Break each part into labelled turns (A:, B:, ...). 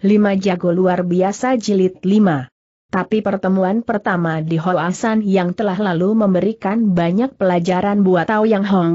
A: Lima jago luar biasa jilid lima. Tapi pertemuan pertama di Hoasan yang telah lalu memberikan banyak pelajaran buat Tao Yang Hong.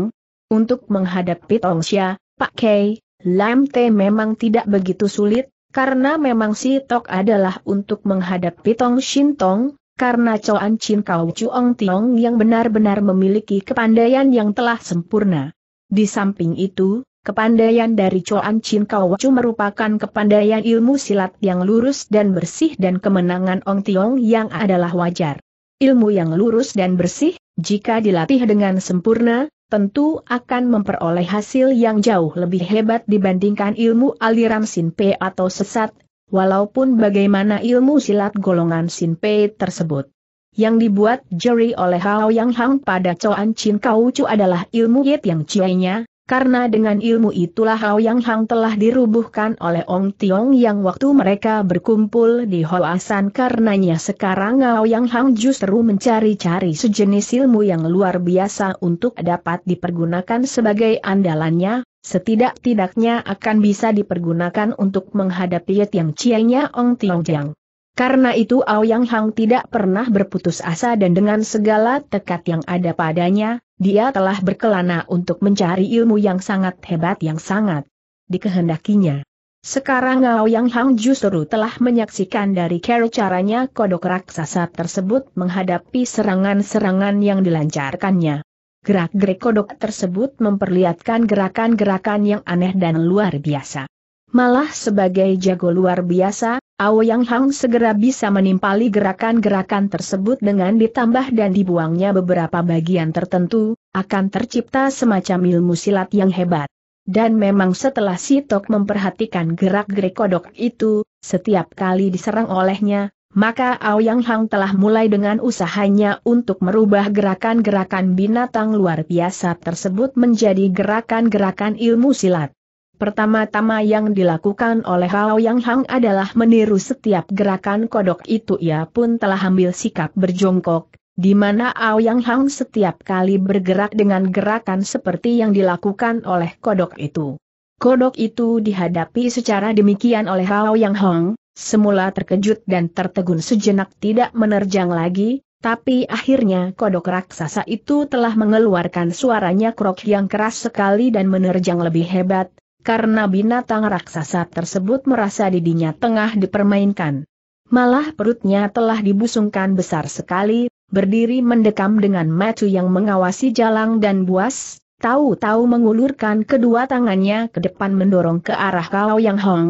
A: Untuk menghadapi Tong Xia, Pak Kei, Lam Te memang tidak begitu sulit, karena memang si Tok adalah untuk menghadapi Tong Xin Tong, karena Coan Chin Kau Chuong Tiong yang benar-benar memiliki kepandaian yang telah sempurna. Di samping itu, Kepandaian dari Choan Chin Kawacu merupakan kepandaian ilmu silat yang lurus dan bersih dan kemenangan Ong Tiong yang adalah wajar. Ilmu yang lurus dan bersih, jika dilatih dengan sempurna, tentu akan memperoleh hasil yang jauh lebih hebat dibandingkan ilmu aliran sin Pe atau sesat, walaupun bagaimana ilmu silat golongan sin Pe tersebut. Yang dibuat jeri oleh Hao Yang Hang pada Coan Chin Kau Chu adalah ilmu yet Yang cuainya, karena dengan ilmu itulah Yang Hang telah dirubuhkan oleh Ong Tiong yang waktu mereka berkumpul di Hoasan karenanya sekarang Yang Hang justru mencari-cari sejenis ilmu yang luar biasa untuk dapat dipergunakan sebagai andalannya, setidak-tidaknya akan bisa dipergunakan untuk menghadapi Yang cianya Ong Tiong Jiang. Karena itu Aoyang Hang tidak pernah berputus asa dan dengan segala tekad yang ada padanya, dia telah berkelana untuk mencari ilmu yang sangat hebat yang sangat dikehendakinya. Sekarang Aoyang Hang justru telah menyaksikan dari cara caranya kodok raksasa tersebut menghadapi serangan-serangan yang dilancarkannya. Gerak-gerik kodok tersebut memperlihatkan gerakan-gerakan yang aneh dan luar biasa. Malah sebagai jago luar biasa, yang Hang segera bisa menimpali gerakan-gerakan tersebut dengan ditambah dan dibuangnya beberapa bagian tertentu, akan tercipta semacam ilmu silat yang hebat. Dan memang setelah Sitok memperhatikan gerak-gerik kodok itu, setiap kali diserang olehnya, maka Yang Hang telah mulai dengan usahanya untuk merubah gerakan-gerakan binatang luar biasa tersebut menjadi gerakan-gerakan ilmu silat. Pertama-tama yang dilakukan oleh Hao Yang Hang adalah meniru setiap gerakan kodok itu ia pun telah ambil sikap berjongkok, di mana Ao Yang Hang setiap kali bergerak dengan gerakan seperti yang dilakukan oleh kodok itu. Kodok itu dihadapi secara demikian oleh Hao Yang Hang, semula terkejut dan tertegun sejenak tidak menerjang lagi, tapi akhirnya kodok raksasa itu telah mengeluarkan suaranya krok yang keras sekali dan menerjang lebih hebat, karena binatang raksasa tersebut merasa didinya tengah dipermainkan. Malah perutnya telah dibusungkan besar sekali, berdiri mendekam dengan macu yang mengawasi jalang dan buas, tahu-tahu mengulurkan kedua tangannya ke depan mendorong ke arah Kao Yang Hong.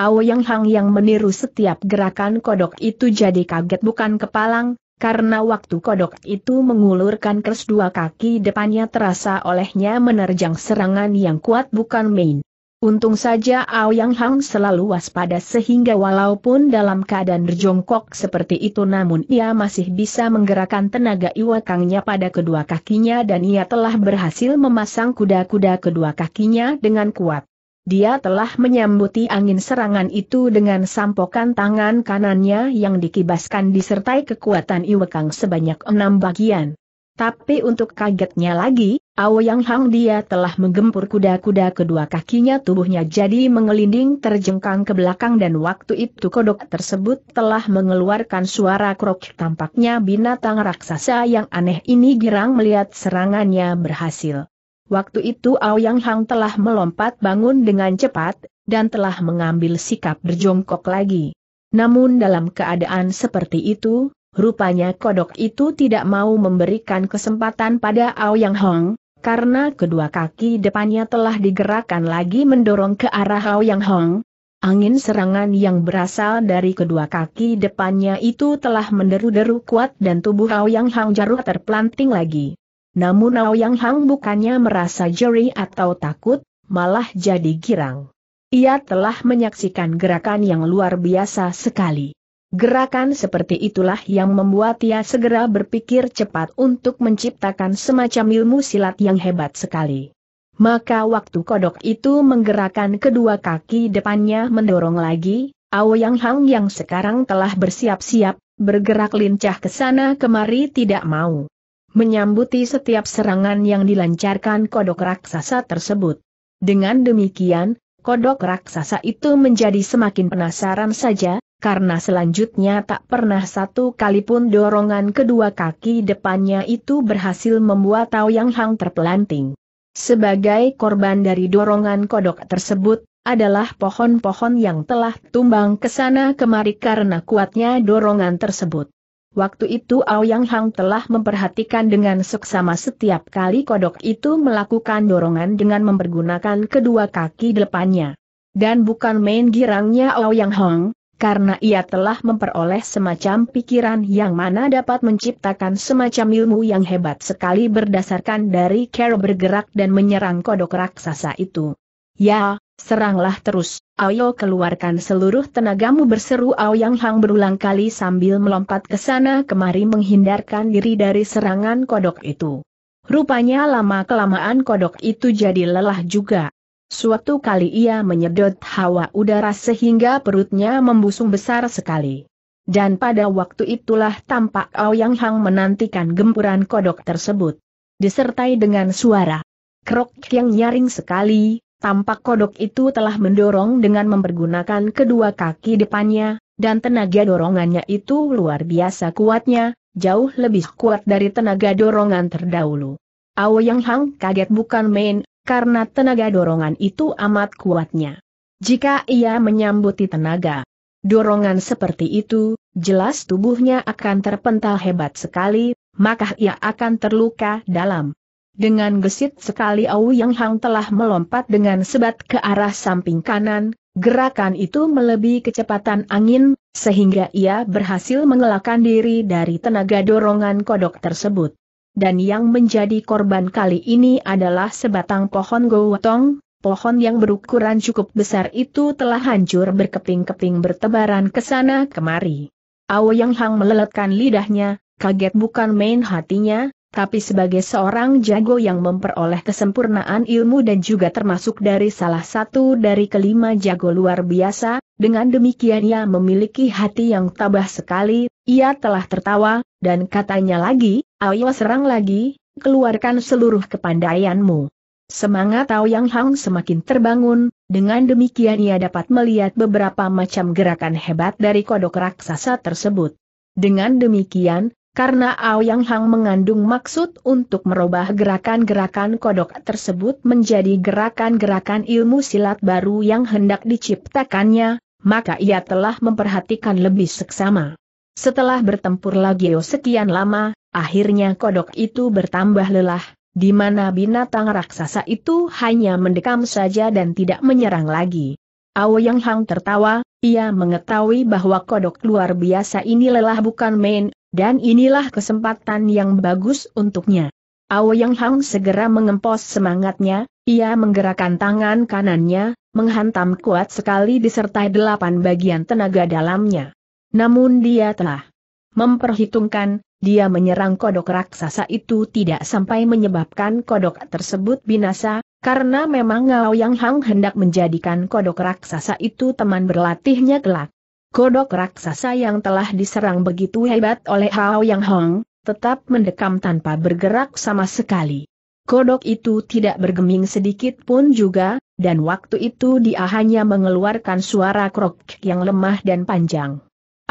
A: Ao Yang Hang yang meniru setiap gerakan kodok itu jadi kaget bukan kepalang, karena waktu kodok itu mengulurkan kers dua kaki depannya terasa olehnya menerjang serangan yang kuat bukan main. Untung saja Aoyang Hang selalu waspada sehingga walaupun dalam keadaan berjongkok seperti itu namun ia masih bisa menggerakkan tenaga iwakangnya pada kedua kakinya dan ia telah berhasil memasang kuda-kuda kedua kakinya dengan kuat. Dia telah menyambuti angin serangan itu dengan sampokan tangan kanannya yang dikibaskan disertai kekuatan iwakang sebanyak enam bagian. Tapi untuk kagetnya lagi, Yang Hang dia telah menggempur kuda-kuda kedua kakinya tubuhnya jadi mengelinding terjengkang ke belakang dan waktu itu kodok tersebut telah mengeluarkan suara krok tampaknya binatang raksasa yang aneh ini girang melihat serangannya berhasil. Waktu itu Yang Hang telah melompat bangun dengan cepat, dan telah mengambil sikap berjongkok lagi. Namun dalam keadaan seperti itu, Rupanya kodok itu tidak mau memberikan kesempatan pada Ao Yang Hong, karena kedua kaki depannya telah digerakkan lagi mendorong ke arah Ao Yang Hong. Angin serangan yang berasal dari kedua kaki depannya itu telah menderu-deru kuat dan tubuh Ao Yang Hong Jarut terplanting lagi. Namun Ao Yang Hong bukannya merasa jeri atau takut, malah jadi girang. Ia telah menyaksikan gerakan yang luar biasa sekali. Gerakan seperti itulah yang membuat ia segera berpikir cepat untuk menciptakan semacam ilmu silat yang hebat sekali. Maka waktu kodok itu menggerakkan kedua kaki depannya mendorong lagi, Yang Hang yang sekarang telah bersiap-siap, bergerak lincah ke sana kemari tidak mau. Menyambuti setiap serangan yang dilancarkan kodok raksasa tersebut. Dengan demikian, kodok raksasa itu menjadi semakin penasaran saja, karena selanjutnya tak pernah satu kali pun dorongan kedua kaki depannya itu berhasil membuat Tao Yang Hang terpelanting. Sebagai korban dari dorongan kodok tersebut, adalah pohon-pohon yang telah tumbang ke sana kemari karena kuatnya dorongan tersebut. Waktu itu Aoyang Hang telah memperhatikan dengan seksama setiap kali kodok itu melakukan dorongan dengan mempergunakan kedua kaki depannya. Dan bukan main girangnya Aoyang Hang, karena ia telah memperoleh semacam pikiran yang mana dapat menciptakan semacam ilmu yang hebat sekali berdasarkan dari cara bergerak dan menyerang kodok raksasa itu. Ya, seranglah terus, ayo keluarkan seluruh tenagamu berseru Aoyang Hang berulang kali sambil melompat ke sana kemari menghindarkan diri dari serangan kodok itu. Rupanya lama-kelamaan kodok itu jadi lelah juga. Suatu kali ia menyedot hawa udara sehingga perutnya membusung besar sekali. Dan pada waktu itulah tampak Ao Yang Hang menantikan gempuran kodok tersebut. Disertai dengan suara krok yang nyaring sekali, tampak kodok itu telah mendorong dengan mempergunakan kedua kaki depannya, dan tenaga dorongannya itu luar biasa kuatnya, jauh lebih kuat dari tenaga dorongan terdahulu. Ao Yang Hang kaget bukan main, karena tenaga dorongan itu amat kuatnya. Jika ia menyambuti tenaga dorongan seperti itu, jelas tubuhnya akan terpental hebat sekali, maka ia akan terluka dalam. Dengan gesit sekali Au Yang Hang telah melompat dengan sebat ke arah samping kanan, gerakan itu melebihi kecepatan angin, sehingga ia berhasil mengelakkan diri dari tenaga dorongan kodok tersebut dan yang menjadi korban kali ini adalah sebatang pohon gowotong, pohon yang berukuran cukup besar itu telah hancur berkeping-keping bertebaran ke sana kemari. Yang Hang meleletkan lidahnya, kaget bukan main hatinya, tapi sebagai seorang jago yang memperoleh kesempurnaan ilmu dan juga termasuk dari salah satu dari kelima jago luar biasa, dengan demikian ia memiliki hati yang tabah sekali, ia telah tertawa, dan katanya lagi, ayo serang lagi, keluarkan seluruh kepandaianmu. Semangat Tao Yang Hang semakin terbangun, dengan demikian ia dapat melihat beberapa macam gerakan hebat dari kodok raksasa tersebut. Dengan demikian, karena Ao Yang Hang mengandung maksud untuk merubah gerakan-gerakan kodok tersebut menjadi gerakan-gerakan ilmu silat baru yang hendak diciptakannya, maka ia telah memperhatikan lebih seksama. Setelah bertempur lagi oh, sekian lama, akhirnya kodok itu bertambah lelah, di mana binatang raksasa itu hanya mendekam saja dan tidak menyerang lagi. Yang Hang tertawa, ia mengetahui bahwa kodok luar biasa ini lelah bukan main, dan inilah kesempatan yang bagus untuknya. Yang Hang segera mengempos semangatnya, ia menggerakkan tangan kanannya, menghantam kuat sekali disertai delapan bagian tenaga dalamnya. Namun dia telah memperhitungkan, dia menyerang kodok raksasa itu tidak sampai menyebabkan kodok tersebut binasa, karena memang Ngao Yang Hang hendak menjadikan kodok raksasa itu teman berlatihnya kelak. Kodok raksasa yang telah diserang begitu hebat oleh Hao Yang Hong tetap mendekam tanpa bergerak sama sekali. Kodok itu tidak bergeming sedikit pun juga, dan waktu itu dia hanya mengeluarkan suara krok yang lemah dan panjang.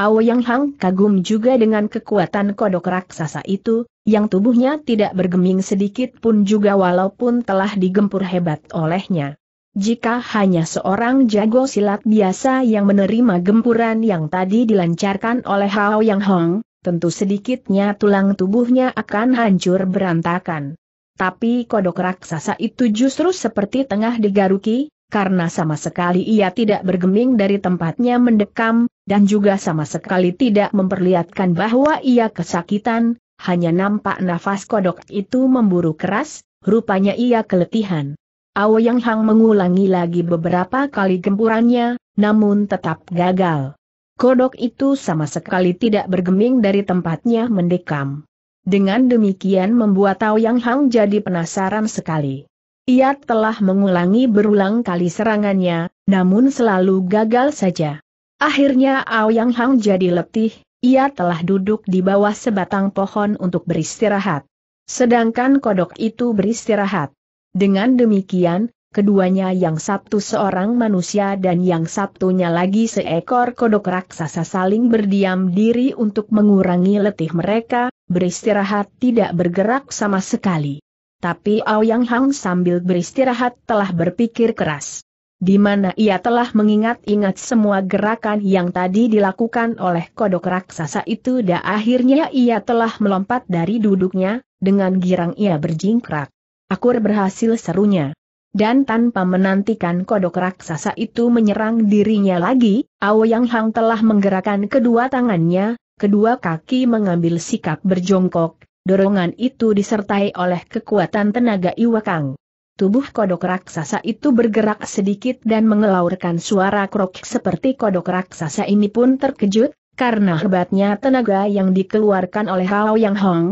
A: Yang Hang kagum juga dengan kekuatan kodok raksasa itu, yang tubuhnya tidak bergeming sedikit pun juga walaupun telah digempur hebat olehnya. Jika hanya seorang jago silat biasa yang menerima gempuran yang tadi dilancarkan oleh Hao Yang Hong, tentu sedikitnya tulang tubuhnya akan hancur berantakan. Tapi kodok raksasa itu justru seperti tengah digaruki, karena sama sekali ia tidak bergeming dari tempatnya mendekam, dan juga sama sekali tidak memperlihatkan bahwa ia kesakitan, hanya nampak nafas kodok itu memburu keras, rupanya ia keletihan. Yang Hang mengulangi lagi beberapa kali gempurannya, namun tetap gagal. Kodok itu sama sekali tidak bergeming dari tempatnya mendekam. Dengan demikian membuat Yang Hang jadi penasaran sekali. Ia telah mengulangi berulang kali serangannya, namun selalu gagal saja. Akhirnya Aoyang Hang jadi letih, ia telah duduk di bawah sebatang pohon untuk beristirahat. Sedangkan kodok itu beristirahat. Dengan demikian, keduanya yang satu seorang manusia dan yang satunya lagi seekor kodok raksasa saling berdiam diri untuk mengurangi letih mereka, beristirahat tidak bergerak sama sekali. Tapi Aoyang Hang sambil beristirahat telah berpikir keras. Di mana ia telah mengingat-ingat semua gerakan yang tadi dilakukan oleh kodok raksasa itu dan akhirnya ia telah melompat dari duduknya, dengan girang ia berjingkrak. Akur berhasil serunya. Dan tanpa menantikan kodok raksasa itu menyerang dirinya lagi, Aoyang Hang telah menggerakkan kedua tangannya, kedua kaki mengambil sikap berjongkok, Dorongan itu disertai oleh kekuatan tenaga Iwakang. Tubuh kodok raksasa itu bergerak sedikit dan mengelaurkan suara krok seperti kodok raksasa ini pun terkejut, karena hebatnya tenaga yang dikeluarkan oleh Hao Yang Hong.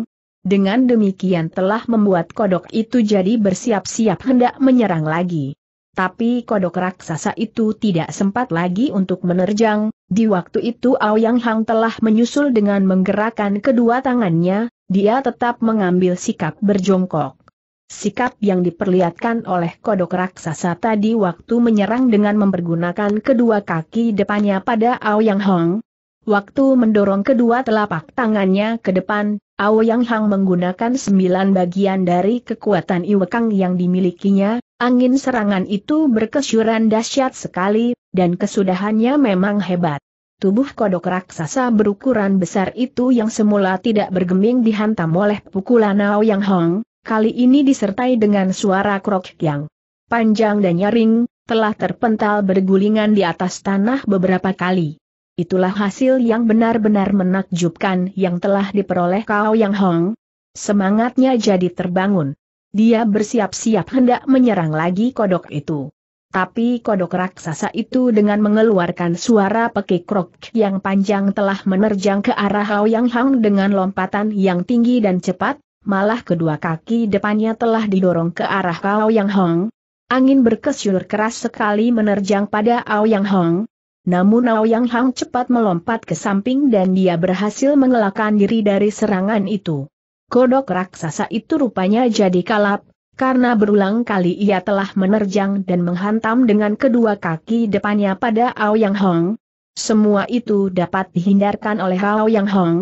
A: Dengan demikian telah membuat kodok itu jadi bersiap-siap hendak menyerang lagi. Tapi kodok raksasa itu tidak sempat lagi untuk menerjang, di waktu itu Ao Yang Hang telah menyusul dengan menggerakkan kedua tangannya, dia tetap mengambil sikap berjongkok. Sikap yang diperlihatkan oleh kodok raksasa tadi waktu menyerang dengan mempergunakan kedua kaki depannya pada Ao Yang Hong. Waktu mendorong kedua telapak tangannya ke depan, Ao Yang Hong menggunakan sembilan bagian dari kekuatan Iwekang yang dimilikinya, angin serangan itu berkesyuran dahsyat sekali, dan kesudahannya memang hebat. Tubuh kodok raksasa berukuran besar itu yang semula tidak bergeming dihantam oleh pukulan Yang Hong, kali ini disertai dengan suara krok yang panjang dan nyaring, telah terpental bergulingan di atas tanah beberapa kali. Itulah hasil yang benar-benar menakjubkan yang telah diperoleh Kao Yang Hong. Semangatnya jadi terbangun. Dia bersiap-siap hendak menyerang lagi kodok itu. Tapi kodok raksasa itu dengan mengeluarkan suara krok yang panjang telah menerjang ke arah Yang Hang dengan lompatan yang tinggi dan cepat, malah kedua kaki depannya telah didorong ke arah Yang Hang. Angin berkesyur keras sekali menerjang pada Yang Hang. Namun Yang Hang cepat melompat ke samping dan dia berhasil mengelakkan diri dari serangan itu. Kodok raksasa itu rupanya jadi kalap, karena berulang kali ia telah menerjang dan menghantam dengan kedua kaki depannya pada Ao Yang Hong. Semua itu dapat dihindarkan oleh Ao Yang Hong.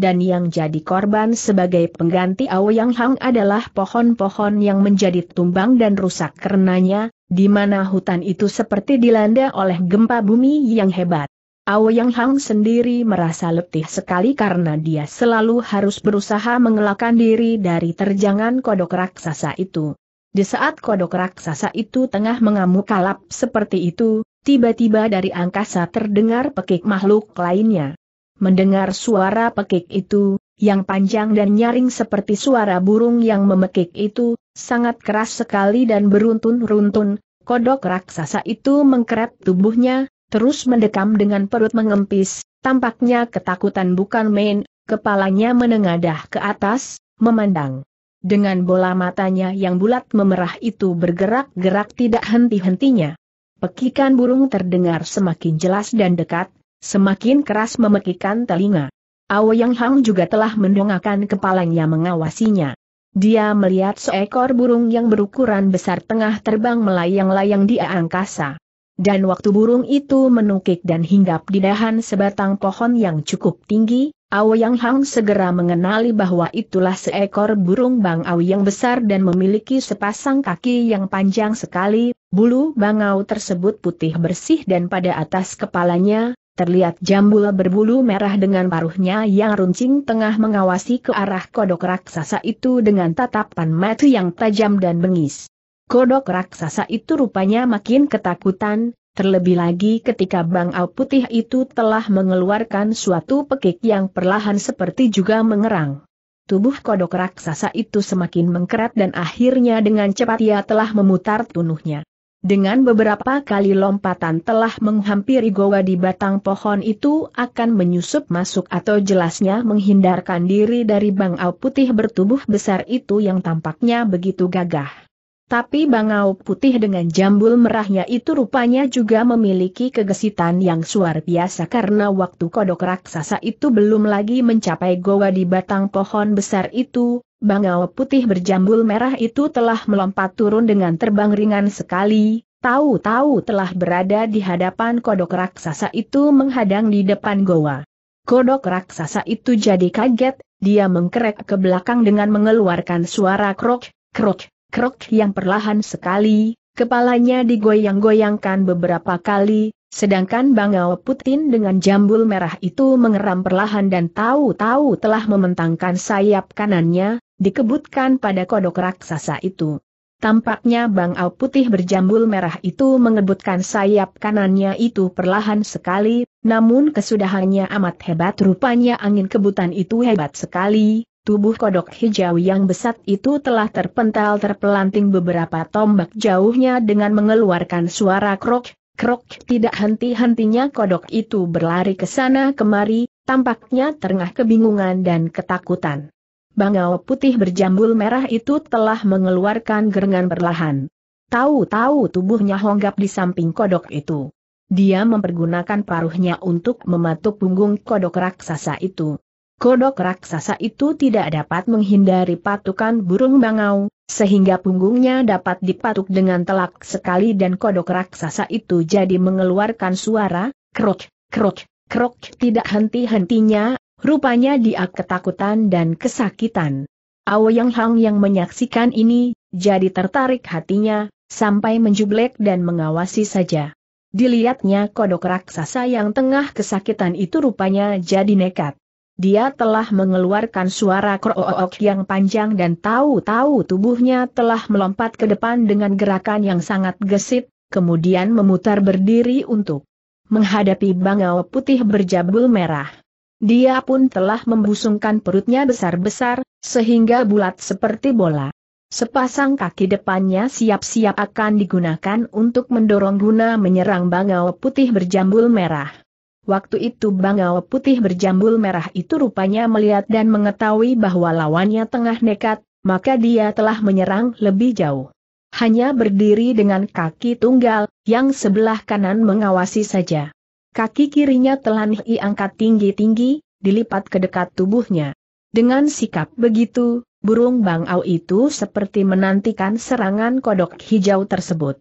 A: Dan yang jadi korban sebagai pengganti Ao Yang Hong adalah pohon-pohon yang menjadi tumbang dan rusak karenanya, di mana hutan itu seperti dilanda oleh gempa bumi yang hebat. Yang Hang sendiri merasa letih sekali karena dia selalu harus berusaha mengelakkan diri dari terjangan kodok raksasa itu. Di saat kodok raksasa itu tengah mengamuk kalap seperti itu, tiba-tiba dari angkasa terdengar pekik makhluk lainnya. Mendengar suara pekik itu, yang panjang dan nyaring seperti suara burung yang memekik itu, sangat keras sekali dan beruntun-runtun, kodok raksasa itu mengkeret tubuhnya, terus mendekam dengan perut mengempis, tampaknya ketakutan bukan main, kepalanya menengadah ke atas, memandang. Dengan bola matanya yang bulat memerah itu bergerak-gerak tidak henti-hentinya. Pekikan burung terdengar semakin jelas dan dekat, semakin keras memekikan telinga. Aoyang Hang juga telah mendongakkan kepalanya mengawasinya. Dia melihat seekor burung yang berukuran besar tengah terbang melayang-layang di angkasa. Dan waktu burung itu menukik dan hinggap di dahan sebatang pohon yang cukup tinggi, Aoyang Hang segera mengenali bahwa itulah seekor burung bangau yang besar dan memiliki sepasang kaki yang panjang sekali, bulu bangau tersebut putih bersih dan pada atas kepalanya, terlihat jambul berbulu merah dengan paruhnya yang runcing tengah mengawasi ke arah kodok raksasa itu dengan tatapan mata yang tajam dan bengis. Kodok raksasa itu rupanya makin ketakutan, terlebih lagi ketika bangau putih itu telah mengeluarkan suatu pekik yang perlahan seperti juga mengerang. Tubuh kodok raksasa itu semakin mengkerat dan akhirnya dengan cepat ia telah memutar tunuhnya. Dengan beberapa kali lompatan telah menghampiri goa di batang pohon itu akan menyusup masuk atau jelasnya menghindarkan diri dari bangau putih bertubuh besar itu yang tampaknya begitu gagah. Tapi bangau putih dengan jambul merahnya itu rupanya juga memiliki kegesitan yang luar biasa karena waktu kodok raksasa itu belum lagi mencapai goa di batang pohon besar itu, bangau putih berjambul merah itu telah melompat turun dengan terbang ringan sekali, tahu-tahu telah berada di hadapan kodok raksasa itu menghadang di depan goa. Kodok raksasa itu jadi kaget, dia mengkerek ke belakang dengan mengeluarkan suara krok, krok, Krok yang perlahan sekali, kepalanya digoyang-goyangkan beberapa kali, sedangkan Bangau Putin dengan jambul merah itu mengeram perlahan dan tahu-tahu telah mementangkan sayap kanannya, dikebutkan pada kodok raksasa itu. Tampaknya Bangau Putih berjambul merah itu mengebutkan sayap kanannya itu perlahan sekali, namun kesudahannya amat hebat rupanya angin kebutan itu hebat sekali, Tubuh kodok hijau yang besar itu telah terpental terpelanting beberapa tombak jauhnya dengan mengeluarkan suara krok, krok. Tidak henti-hentinya kodok itu berlari ke sana kemari, tampaknya terengah kebingungan dan ketakutan. Bangau putih berjambul merah itu telah mengeluarkan gerengan perlahan. Tahu-tahu tubuhnya honggap di samping kodok itu. Dia mempergunakan paruhnya untuk mematuk punggung kodok raksasa itu. Kodok raksasa itu tidak dapat menghindari patukan burung bangau, sehingga punggungnya dapat dipatuk dengan telak sekali dan kodok raksasa itu jadi mengeluarkan suara, krok, krok, krok tidak henti-hentinya, rupanya dia ketakutan dan kesakitan. Yang Hang yang menyaksikan ini, jadi tertarik hatinya, sampai menjublek dan mengawasi saja. Dilihatnya kodok raksasa yang tengah kesakitan itu rupanya jadi nekat. Dia telah mengeluarkan suara krook yang panjang dan tahu-tahu tubuhnya telah melompat ke depan dengan gerakan yang sangat gesit, kemudian memutar berdiri untuk menghadapi bangau putih berjabul merah. Dia pun telah membusungkan perutnya besar-besar, sehingga bulat seperti bola. Sepasang kaki depannya siap-siap akan digunakan untuk mendorong guna menyerang bangau putih berjambul merah. Waktu itu bangau putih berjambul merah itu rupanya melihat dan mengetahui bahwa lawannya tengah nekat, maka dia telah menyerang lebih jauh. Hanya berdiri dengan kaki tunggal, yang sebelah kanan mengawasi saja. Kaki kirinya telan diangkat tinggi-tinggi, dilipat ke dekat tubuhnya. Dengan sikap begitu, burung bangau itu seperti menantikan serangan kodok hijau tersebut.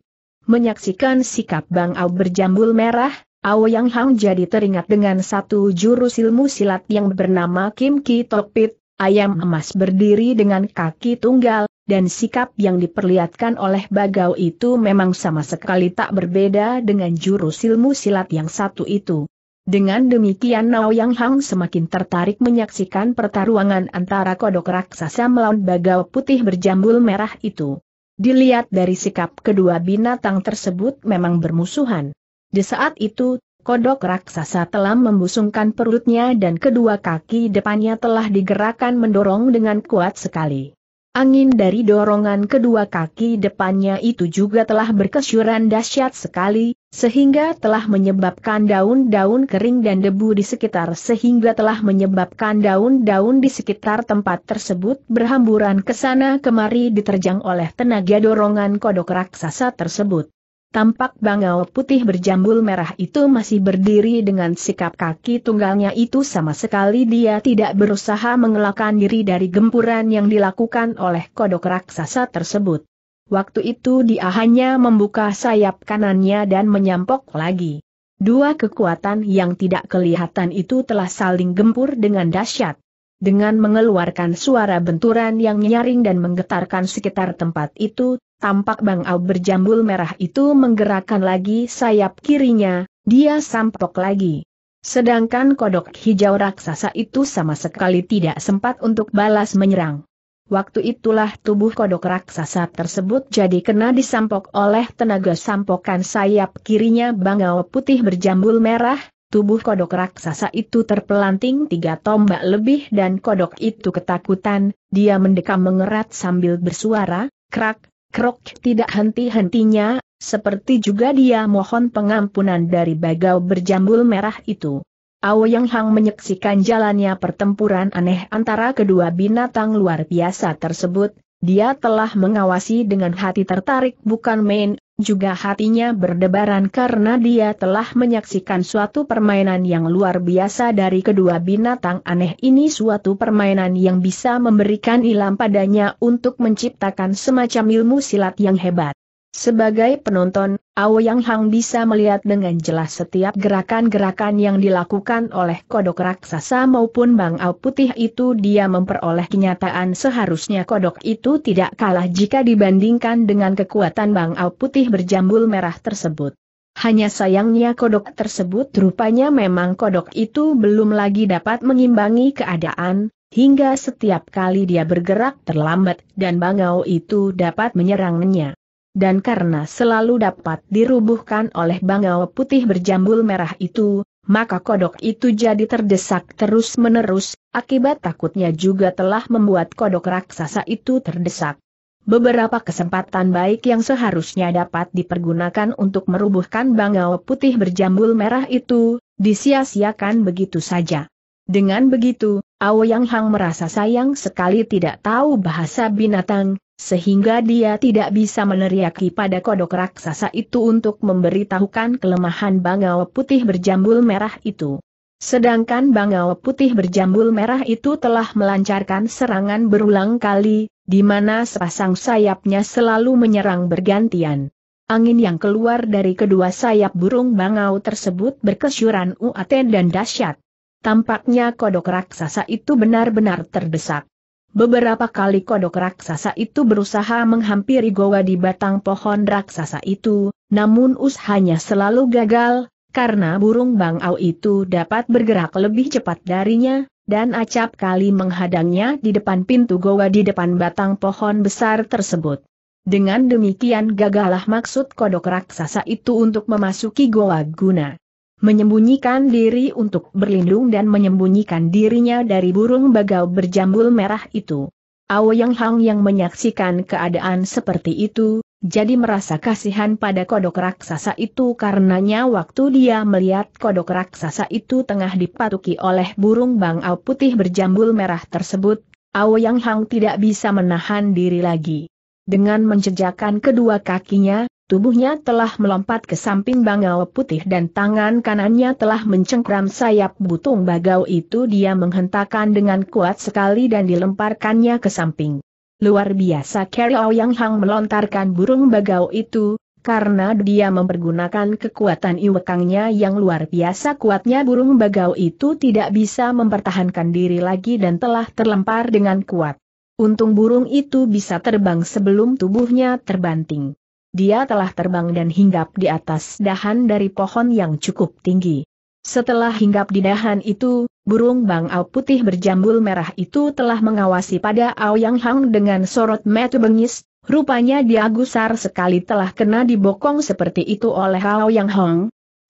A: Menyaksikan sikap bangau berjambul merah, yang Hang jadi teringat dengan satu jurus ilmu silat yang bernama Kim Ki Tokpit, ayam emas berdiri dengan kaki tunggal, dan sikap yang diperlihatkan oleh Bagau itu memang sama sekali tak berbeda dengan jurus ilmu silat yang satu itu. Dengan demikian Nao Hang semakin tertarik menyaksikan pertarungan antara kodok raksasa melawan Bagau putih berjambul merah itu. Dilihat dari sikap kedua binatang tersebut memang bermusuhan. Di saat itu, kodok raksasa telah membusungkan perutnya dan kedua kaki depannya telah digerakkan mendorong dengan kuat sekali. Angin dari dorongan kedua kaki depannya itu juga telah berkesyuran dahsyat sekali, sehingga telah menyebabkan daun-daun kering dan debu di sekitar sehingga telah menyebabkan daun-daun di sekitar tempat tersebut berhamburan ke sana kemari diterjang oleh tenaga dorongan kodok raksasa tersebut. Tampak bangau putih berjambul merah itu masih berdiri dengan sikap kaki tunggalnya itu sama sekali dia tidak berusaha mengelakkan diri dari gempuran yang dilakukan oleh kodok raksasa tersebut. Waktu itu dia hanya membuka sayap kanannya dan menyampok lagi. Dua kekuatan yang tidak kelihatan itu telah saling gempur dengan dahsyat. Dengan mengeluarkan suara benturan yang nyaring dan menggetarkan sekitar tempat itu, tampak Bang Au berjambul merah itu menggerakkan lagi sayap kirinya, dia sampok lagi. Sedangkan kodok hijau raksasa itu sama sekali tidak sempat untuk balas menyerang. Waktu itulah tubuh kodok raksasa tersebut jadi kena disampok oleh tenaga sampokan sayap kirinya bangau putih berjambul merah, tubuh kodok raksasa itu terpelanting tiga tombak lebih dan kodok itu ketakutan, dia mendekam mengerat sambil bersuara, krak, Krok tidak henti-hentinya, seperti juga dia mohon pengampunan dari bagau berjambul merah itu. Yang Hang menyaksikan jalannya pertempuran aneh antara kedua binatang luar biasa tersebut, dia telah mengawasi dengan hati tertarik bukan main, juga hatinya berdebaran karena dia telah menyaksikan suatu permainan yang luar biasa dari kedua binatang aneh ini suatu permainan yang bisa memberikan ilham padanya untuk menciptakan semacam ilmu silat yang hebat. Sebagai penonton, Aoyang Hang bisa melihat dengan jelas setiap gerakan-gerakan yang dilakukan oleh kodok raksasa maupun Bang bangau putih itu dia memperoleh kenyataan seharusnya kodok itu tidak kalah jika dibandingkan dengan kekuatan Bang bangau putih berjambul merah tersebut. Hanya sayangnya kodok tersebut rupanya memang kodok itu belum lagi dapat mengimbangi keadaan, hingga setiap kali dia bergerak terlambat dan bangau itu dapat menyerangnya dan karena selalu dapat dirubuhkan oleh bangau putih berjambul merah itu, maka kodok itu jadi terdesak terus-menerus, akibat takutnya juga telah membuat kodok raksasa itu terdesak. Beberapa kesempatan baik yang seharusnya dapat dipergunakan untuk merubuhkan bangau putih berjambul merah itu, disia-siakan begitu saja. Dengan begitu, Ao Yang Hang merasa sayang sekali tidak tahu bahasa binatang, sehingga dia tidak bisa meneriaki pada kodok raksasa itu untuk memberitahukan kelemahan bangau putih berjambul merah itu. Sedangkan bangau putih berjambul merah itu telah melancarkan serangan berulang kali, di mana sepasang sayapnya selalu menyerang bergantian. Angin yang keluar dari kedua sayap burung bangau tersebut berkesyuran uaten dan dahsyat. Tampaknya kodok raksasa itu benar-benar terdesak. Beberapa kali kodok raksasa itu berusaha menghampiri goa di batang pohon raksasa itu, namun usahanya selalu gagal, karena burung bangau itu dapat bergerak lebih cepat darinya, dan acap kali menghadangnya di depan pintu goa di depan batang pohon besar tersebut. Dengan demikian gagalah maksud kodok raksasa itu untuk memasuki goa guna menyembunyikan diri untuk berlindung dan menyembunyikan dirinya dari burung bagau berjambul merah itu. Yang Hang yang menyaksikan keadaan seperti itu, jadi merasa kasihan pada kodok raksasa itu karenanya waktu dia melihat kodok raksasa itu tengah dipatuki oleh burung bangau putih berjambul merah tersebut, Yang Hang tidak bisa menahan diri lagi. Dengan menjejakkan kedua kakinya, Tubuhnya telah melompat ke samping bangau putih dan tangan kanannya telah mencengkram sayap butung bagau itu dia menghentakkan dengan kuat sekali dan dilemparkannya ke samping. Luar biasa Carrie Yang Hang melontarkan burung bagau itu, karena dia mempergunakan kekuatan iwekangnya yang luar biasa kuatnya burung bagau itu tidak bisa mempertahankan diri lagi dan telah terlempar dengan kuat. Untung burung itu bisa terbang sebelum tubuhnya terbanting dia telah terbang dan hinggap di atas dahan dari pohon yang cukup tinggi. Setelah hinggap di dahan itu, burung bangau putih berjambul merah itu telah mengawasi pada Aoyang Hang dengan sorot mata bengis, rupanya dia gusar sekali telah kena dibokong seperti itu oleh Aoyang Hang.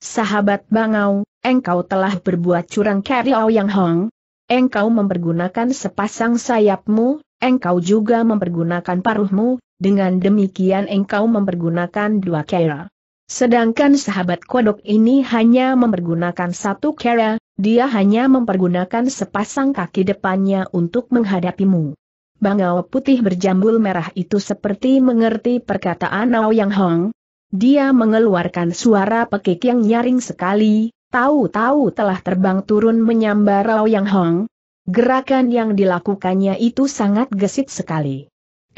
A: Sahabat bangau, engkau telah berbuat curang kari Aoyang Hang. Engkau mempergunakan sepasang sayapmu, engkau juga mempergunakan paruhmu, dengan demikian engkau mempergunakan dua kera. Sedangkan sahabat kodok ini hanya mempergunakan satu kera, dia hanya mempergunakan sepasang kaki depannya untuk menghadapimu. Bangau putih berjambul merah itu seperti mengerti perkataan Yang Hong. Dia mengeluarkan suara pekik yang nyaring sekali, tahu-tahu telah terbang turun menyambar Yang Hong. Gerakan yang dilakukannya itu sangat gesit sekali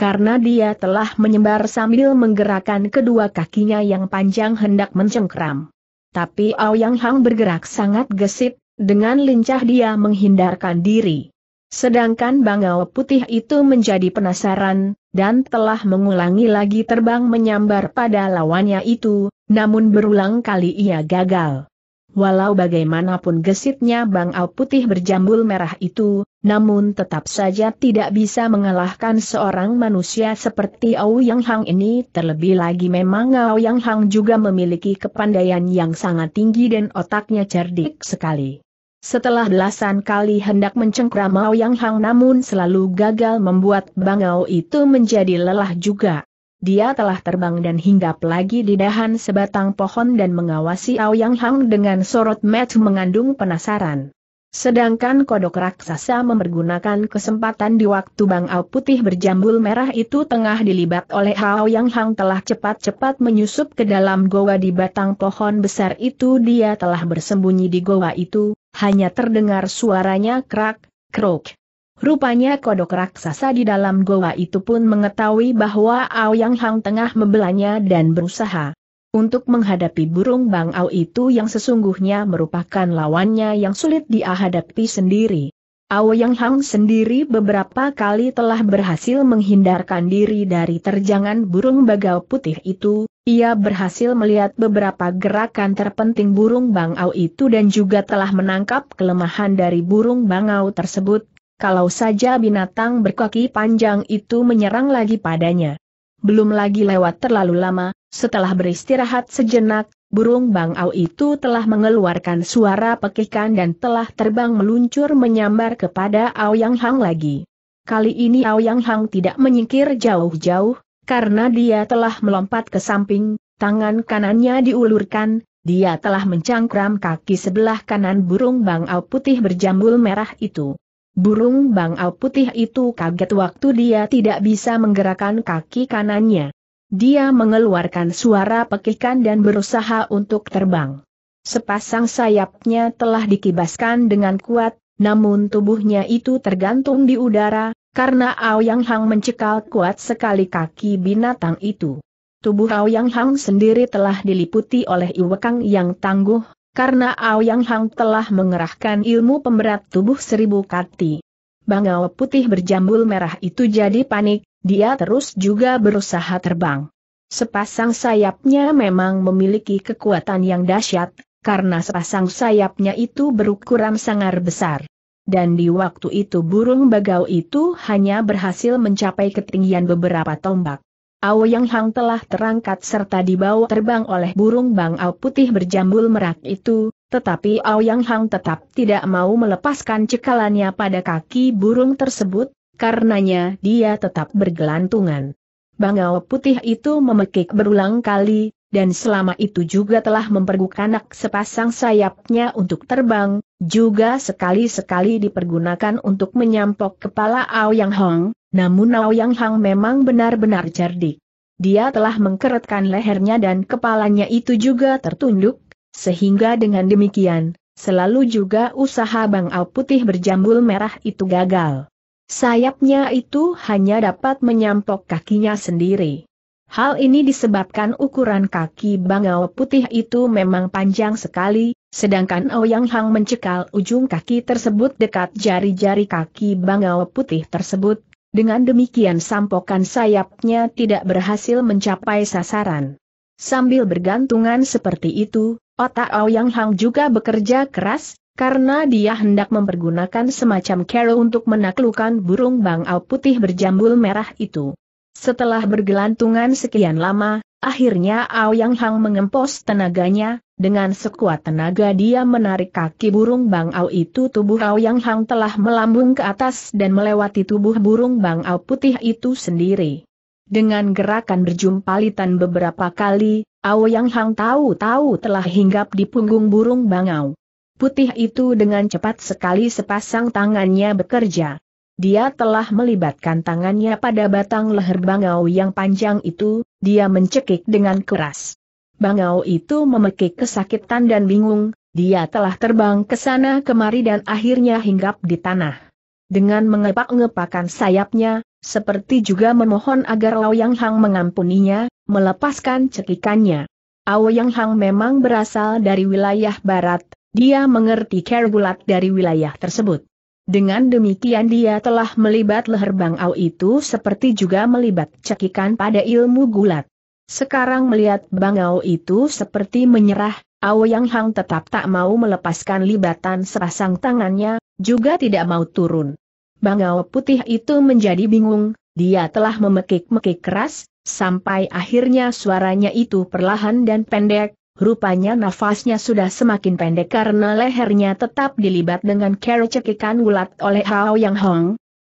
A: karena dia telah menyebar sambil menggerakkan kedua kakinya yang panjang hendak mencengkram. Tapi Aoyang Hang bergerak sangat gesit, dengan lincah dia menghindarkan diri. Sedangkan bangau putih itu menjadi penasaran, dan telah mengulangi lagi terbang menyambar pada lawannya itu, namun berulang kali ia gagal. Walau bagaimanapun gesitnya Bang Au Putih berjambul merah itu, namun tetap saja tidak bisa mengalahkan seorang manusia seperti Au Yang Hang ini terlebih lagi memang Au Yang Hang juga memiliki kepandaian yang sangat tinggi dan otaknya cerdik sekali. Setelah belasan kali hendak mencengkram Au Yang Hang namun selalu gagal membuat Bangau itu menjadi lelah juga dia telah terbang dan hinggap lagi di dahan sebatang pohon dan mengawasi Aoyang Hang dengan sorot mata mengandung penasaran. Sedangkan kodok raksasa mempergunakan kesempatan di waktu bangau Putih berjambul merah itu tengah dilibat oleh Hao Yang Hang telah cepat-cepat menyusup ke dalam goa di batang pohon besar itu dia telah bersembunyi di goa itu, hanya terdengar suaranya krak, krok. Rupanya kodok raksasa di dalam goa itu pun mengetahui bahwa Aoyang Hang tengah membelanya dan berusaha untuk menghadapi burung bangau itu yang sesungguhnya merupakan lawannya yang sulit dihadapi sendiri. sendiri. Aoyang Hang sendiri beberapa kali telah berhasil menghindarkan diri dari terjangan burung bagau putih itu, ia berhasil melihat beberapa gerakan terpenting burung bangau itu dan juga telah menangkap kelemahan dari burung bangau tersebut, kalau saja binatang berkaki panjang itu menyerang lagi padanya. Belum lagi lewat terlalu lama, setelah beristirahat sejenak, burung bangau itu telah mengeluarkan suara pekikan dan telah terbang meluncur menyambar kepada Aoyang Hang lagi. Kali ini Aoyang Hang tidak menyingkir jauh-jauh, karena dia telah melompat ke samping, tangan kanannya diulurkan, dia telah mencangkram kaki sebelah kanan burung bangau putih berjambul merah itu. Burung bangau putih itu kaget waktu dia tidak bisa menggerakkan kaki kanannya. Dia mengeluarkan suara pekikan dan berusaha untuk terbang. Sepasang sayapnya telah dikibaskan dengan kuat, namun tubuhnya itu tergantung di udara, karena Aoyang Hang mencekal kuat sekali kaki binatang itu. Tubuh Aoyang Hang sendiri telah diliputi oleh iwekang yang tangguh, karena Aoyang Hang telah mengerahkan ilmu pemberat tubuh seribu kati. Bangau putih berjambul merah itu jadi panik, dia terus juga berusaha terbang. Sepasang sayapnya memang memiliki kekuatan yang dahsyat, karena sepasang sayapnya itu berukuran sangat besar. Dan di waktu itu burung bagau itu hanya berhasil mencapai ketinggian beberapa tombak. Yang Hang telah terangkat serta dibawa terbang oleh burung bangau putih berjambul merak itu, tetapi Yang Hang tetap tidak mau melepaskan cekalannya pada kaki burung tersebut, karenanya dia tetap bergelantungan. Bangau putih itu memekik berulang kali, dan selama itu juga telah mempergunakan sepasang sayapnya untuk terbang, juga sekali-sekali dipergunakan untuk menyampok kepala Yang Hong, namun Yang Hang memang benar-benar cerdik. Dia telah mengkeretkan lehernya dan kepalanya itu juga tertunduk, sehingga dengan demikian, selalu juga usaha Bang Au Putih berjambul merah itu gagal. Sayapnya itu hanya dapat menyampok kakinya sendiri. Hal ini disebabkan ukuran kaki bangau putih itu memang panjang sekali, sedangkan Ouyang Hang mencekal ujung kaki tersebut dekat jari-jari kaki bangau putih tersebut, dengan demikian sampokan sayapnya tidak berhasil mencapai sasaran. Sambil bergantungan seperti itu, otak Aoyang Hang juga bekerja keras, karena dia hendak mempergunakan semacam kero untuk menaklukkan burung bangau putih berjambul merah itu. Setelah bergelantungan sekian lama, akhirnya Aoyang Hang mengempos tenaganya, dengan sekuat tenaga dia menarik kaki burung Bang Au itu tubuh Au Yang Hang telah melambung ke atas dan melewati tubuh burung Bang Au putih itu sendiri. Dengan gerakan berjumpalitan beberapa kali, Au Yang Hang tahu-tahu telah hinggap di punggung burung Bang Au. Putih itu dengan cepat sekali sepasang tangannya bekerja. Dia telah melibatkan tangannya pada batang leher Bang Au yang panjang itu, dia mencekik dengan keras. Bangau itu memekik kesakitan dan bingung, dia telah terbang ke sana kemari dan akhirnya hinggap di tanah. Dengan mengepak-ngepakan sayapnya, seperti juga memohon agar Yang Hang mengampuninya, melepaskan cekikannya. Yang Hang memang berasal dari wilayah barat, dia mengerti care kerbulat dari wilayah tersebut. Dengan demikian dia telah melibat leher Bang itu seperti juga melibat cekikan pada ilmu gulat. Sekarang melihat bangau itu seperti menyerah, Yang Hang tetap tak mau melepaskan libatan serasang tangannya, juga tidak mau turun. Bangau putih itu menjadi bingung, dia telah memekik-mekik keras, sampai akhirnya suaranya itu perlahan dan pendek, rupanya nafasnya sudah semakin pendek karena lehernya tetap dilibat dengan kero cekikan gulat oleh Hao Yang Hong,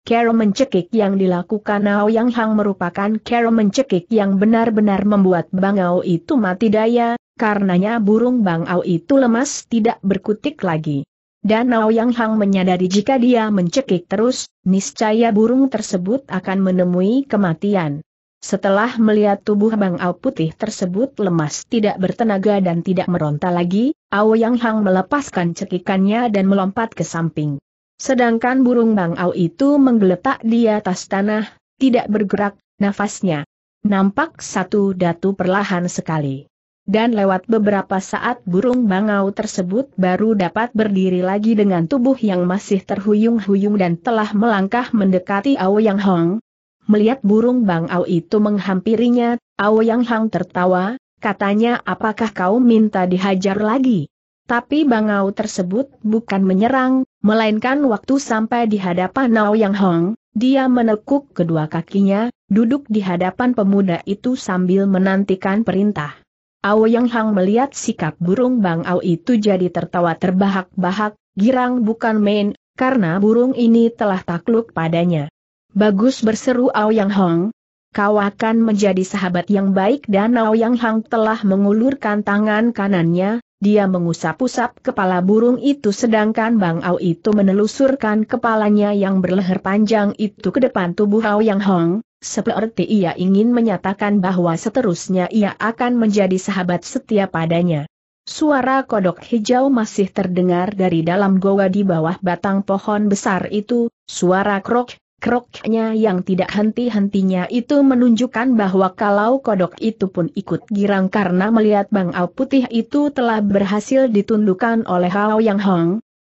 A: Kero mencekik yang dilakukan Yang Hang merupakan kero mencekik yang benar-benar membuat Bang Bangau itu mati daya, karenanya burung Bang Bangau itu lemas tidak berkutik lagi. Dan Yang Hang menyadari jika dia mencekik terus, niscaya burung tersebut akan menemui kematian. Setelah melihat tubuh Bang Bangau putih tersebut lemas tidak bertenaga dan tidak meronta lagi, Ao Yang Hang melepaskan cekikannya dan melompat ke samping. Sedangkan burung bangau itu menggeletak di atas tanah, tidak bergerak, nafasnya. Nampak satu datu perlahan sekali. Dan lewat beberapa saat burung bangau tersebut baru dapat berdiri lagi dengan tubuh yang masih terhuyung-huyung dan telah melangkah mendekati Yang Hong. Melihat burung bangau itu menghampirinya, Yang Hong tertawa, katanya apakah kau minta dihajar lagi? Tapi bangau tersebut bukan menyerang, melainkan waktu sampai di hadapan Nao Yang Hong, dia menekuk kedua kakinya, duduk di hadapan pemuda itu sambil menantikan perintah. Ao Yang Hong melihat sikap burung bangau itu jadi tertawa terbahak-bahak, girang bukan main, karena burung ini telah takluk padanya. Bagus berseru Ao Yang Hong, kau akan menjadi sahabat yang baik dan Ao Yang Hong telah mengulurkan tangan kanannya, dia mengusap-usap kepala burung itu sedangkan Bang Ao itu menelusurkan kepalanya yang berleher panjang itu ke depan tubuh Ao Yang Hong, seperti ia ingin menyatakan bahwa seterusnya ia akan menjadi sahabat setia padanya. Suara kodok hijau masih terdengar dari dalam goa di bawah batang pohon besar itu, suara krok, Kroknya yang tidak henti-hentinya itu menunjukkan bahwa kalau kodok itu pun ikut girang karena melihat Bang Au Putih itu telah berhasil ditundukkan oleh Hao Yang Hong.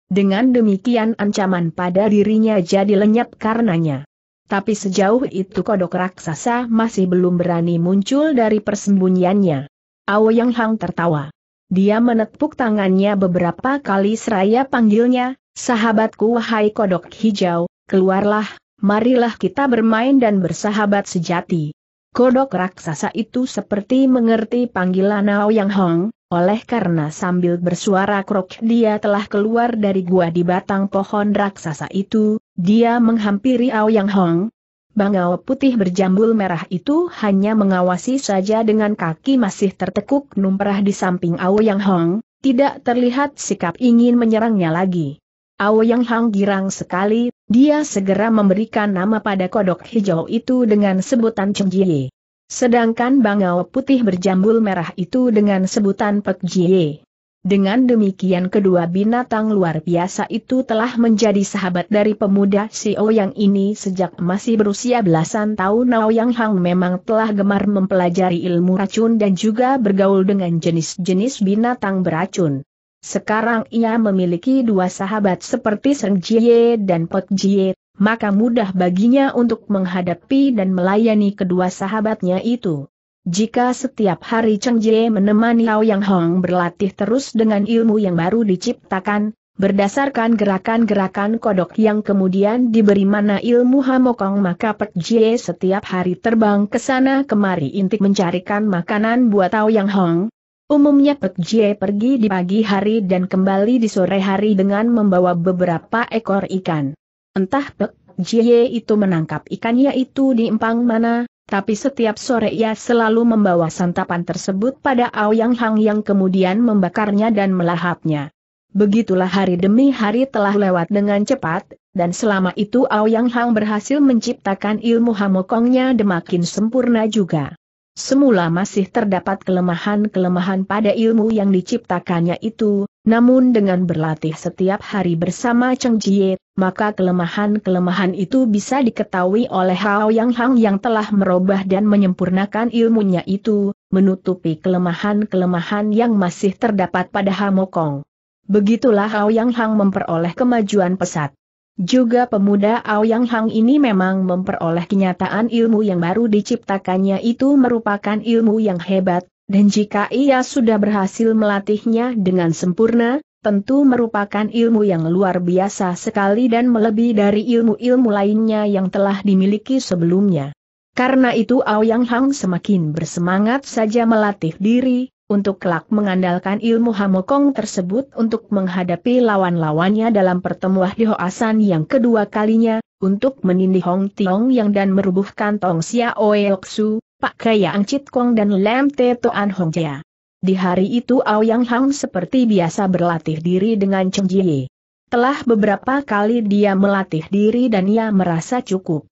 A: Dengan demikian ancaman pada dirinya jadi lenyap karenanya. Tapi sejauh itu kodok raksasa masih belum berani muncul dari persembunyiannya. Ao Yang Hang tertawa. Dia menepuk tangannya beberapa kali seraya panggilnya, sahabatku wahai kodok hijau, keluarlah, marilah kita bermain dan bersahabat sejati. Kodok raksasa itu seperti mengerti panggilan Yang Hong, oleh karena sambil bersuara krok dia telah keluar dari gua di batang pohon raksasa itu, dia menghampiri Yang Hong. Bangau putih berjambul merah itu hanya mengawasi saja dengan kaki masih tertekuk numprah di samping Yang Hong, tidak terlihat sikap ingin menyerangnya lagi. Yang Hang girang sekali, dia segera memberikan nama pada kodok hijau itu dengan sebutan Cheng Jie, Sedangkan bangau putih berjambul merah itu dengan sebutan Pek Jie. Dengan demikian kedua binatang luar biasa itu telah menjadi sahabat dari pemuda Sio yang ini sejak masih berusia belasan tahun Nao Yang Hang memang telah gemar mempelajari ilmu racun dan juga bergaul dengan jenis-jenis binatang beracun. Sekarang ia memiliki dua sahabat seperti Seng Jie dan Pot Jie, maka mudah baginya untuk menghadapi dan melayani kedua sahabatnya itu. Jika setiap hari Cheng Jie menemani Lao Yang Hong berlatih terus dengan ilmu yang baru diciptakan, berdasarkan gerakan-gerakan kodok yang kemudian diberi mana ilmu Hamokong maka Pek Jie setiap hari terbang ke sana kemari intik mencarikan makanan buat Lao Yang Hong, Umumnya Pek Jie pergi di pagi hari dan kembali di sore hari dengan membawa beberapa ekor ikan. Entah Pek Jie itu menangkap ikannya itu di empang mana, tapi setiap sore ia selalu membawa santapan tersebut pada Aoyang Hang yang kemudian membakarnya dan melahapnya. Begitulah hari demi hari telah lewat dengan cepat, dan selama itu Aoyang Hang berhasil menciptakan ilmu Hamokongnya demakin sempurna juga. Semula masih terdapat kelemahan-kelemahan pada ilmu yang diciptakannya itu, namun dengan berlatih setiap hari bersama Cheng Jie, maka kelemahan-kelemahan itu bisa diketahui oleh Hao Yang Hang yang telah merubah dan menyempurnakan ilmunya itu, menutupi kelemahan-kelemahan yang masih terdapat pada Hamokong. Begitulah Hao Yang Hang memperoleh kemajuan pesat. Juga pemuda Aoyang Hang ini memang memperoleh kenyataan ilmu yang baru diciptakannya itu merupakan ilmu yang hebat, dan jika ia sudah berhasil melatihnya dengan sempurna, tentu merupakan ilmu yang luar biasa sekali dan melebihi dari ilmu-ilmu lainnya yang telah dimiliki sebelumnya. Karena itu Ao Hang semakin bersemangat saja melatih diri, untuk kelak mengandalkan ilmu Hamokong tersebut untuk menghadapi lawan-lawannya dalam pertemuan di Hoasan yang kedua kalinya, untuk menindih Hong Tiong Yang dan merubuhkan Tong Xia Oeoksu, Pak Kaya Angcit Kong dan Lam Te Toan Hong Jia. Di hari itu Yang Hang seperti biasa berlatih diri dengan Cheng Jie. Telah beberapa kali dia melatih diri dan ia merasa cukup.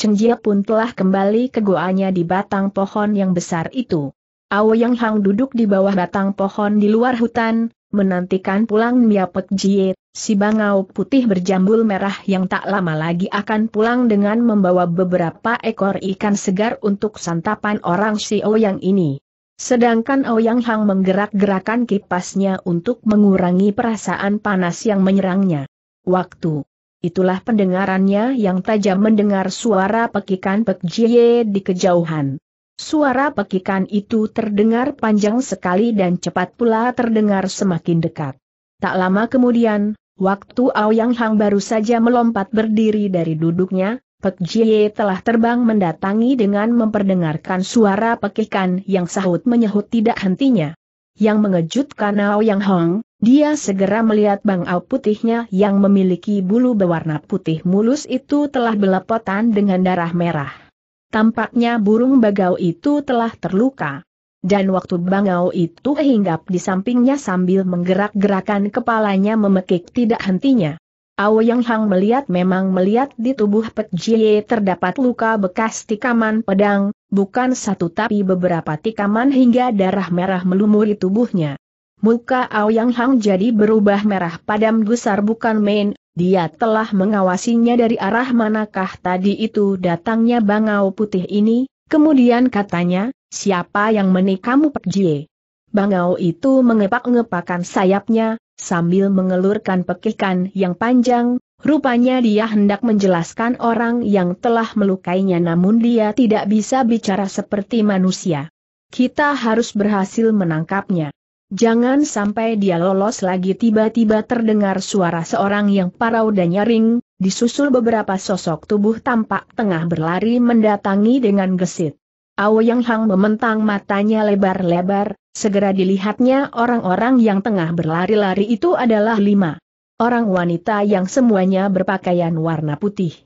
A: Cheng Jie pun telah kembali ke goanya di batang pohon yang besar itu. Ao Yang Hang duduk di bawah batang pohon di luar hutan, menantikan pulang Miapet Jie, si bangau putih berjambul merah yang tak lama lagi akan pulang dengan membawa beberapa ekor ikan segar untuk santapan orang Xiao yang ini. Sedangkan Ao Yang Hang menggerak-gerakan kipasnya untuk mengurangi perasaan panas yang menyerangnya. Waktu Itulah pendengarannya yang tajam mendengar suara pekikan Pek Jie di kejauhan. Suara pekikan itu terdengar panjang sekali dan cepat pula terdengar semakin dekat. Tak lama kemudian, waktu Aoyang Hang baru saja melompat berdiri dari duduknya, Pek Jie telah terbang mendatangi dengan memperdengarkan suara pekikan yang sahut menyahut tidak hentinya. Yang mengejutkan Aoyang Hang, dia segera melihat bangau putihnya yang memiliki bulu berwarna putih mulus itu telah belepotan dengan darah merah. Tampaknya burung bagau itu telah terluka. Dan waktu bangau itu hinggap di sampingnya sambil menggerak-gerakan kepalanya memekik tidak hentinya. Ao Yang Hang melihat memang melihat di tubuh Pek Jie terdapat luka bekas tikaman pedang, bukan satu tapi beberapa tikaman hingga darah merah melumuri tubuhnya. Muka Ao Yang Hang jadi berubah merah padam gusar bukan main, dia telah mengawasinya dari arah manakah tadi itu datangnya bangau putih ini, kemudian katanya, siapa yang menikamu Jie? Bangau itu mengepak-ngepakan sayapnya, sambil mengelurkan pekikan yang panjang, rupanya dia hendak menjelaskan orang yang telah melukainya namun dia tidak bisa bicara seperti manusia. Kita harus berhasil menangkapnya. Jangan sampai dia lolos lagi tiba-tiba terdengar suara seorang yang parau dan nyaring, disusul beberapa sosok tubuh tampak tengah berlari mendatangi dengan gesit. Yang Hang mementang matanya lebar-lebar, segera dilihatnya orang-orang yang tengah berlari-lari itu adalah lima orang wanita yang semuanya berpakaian warna putih.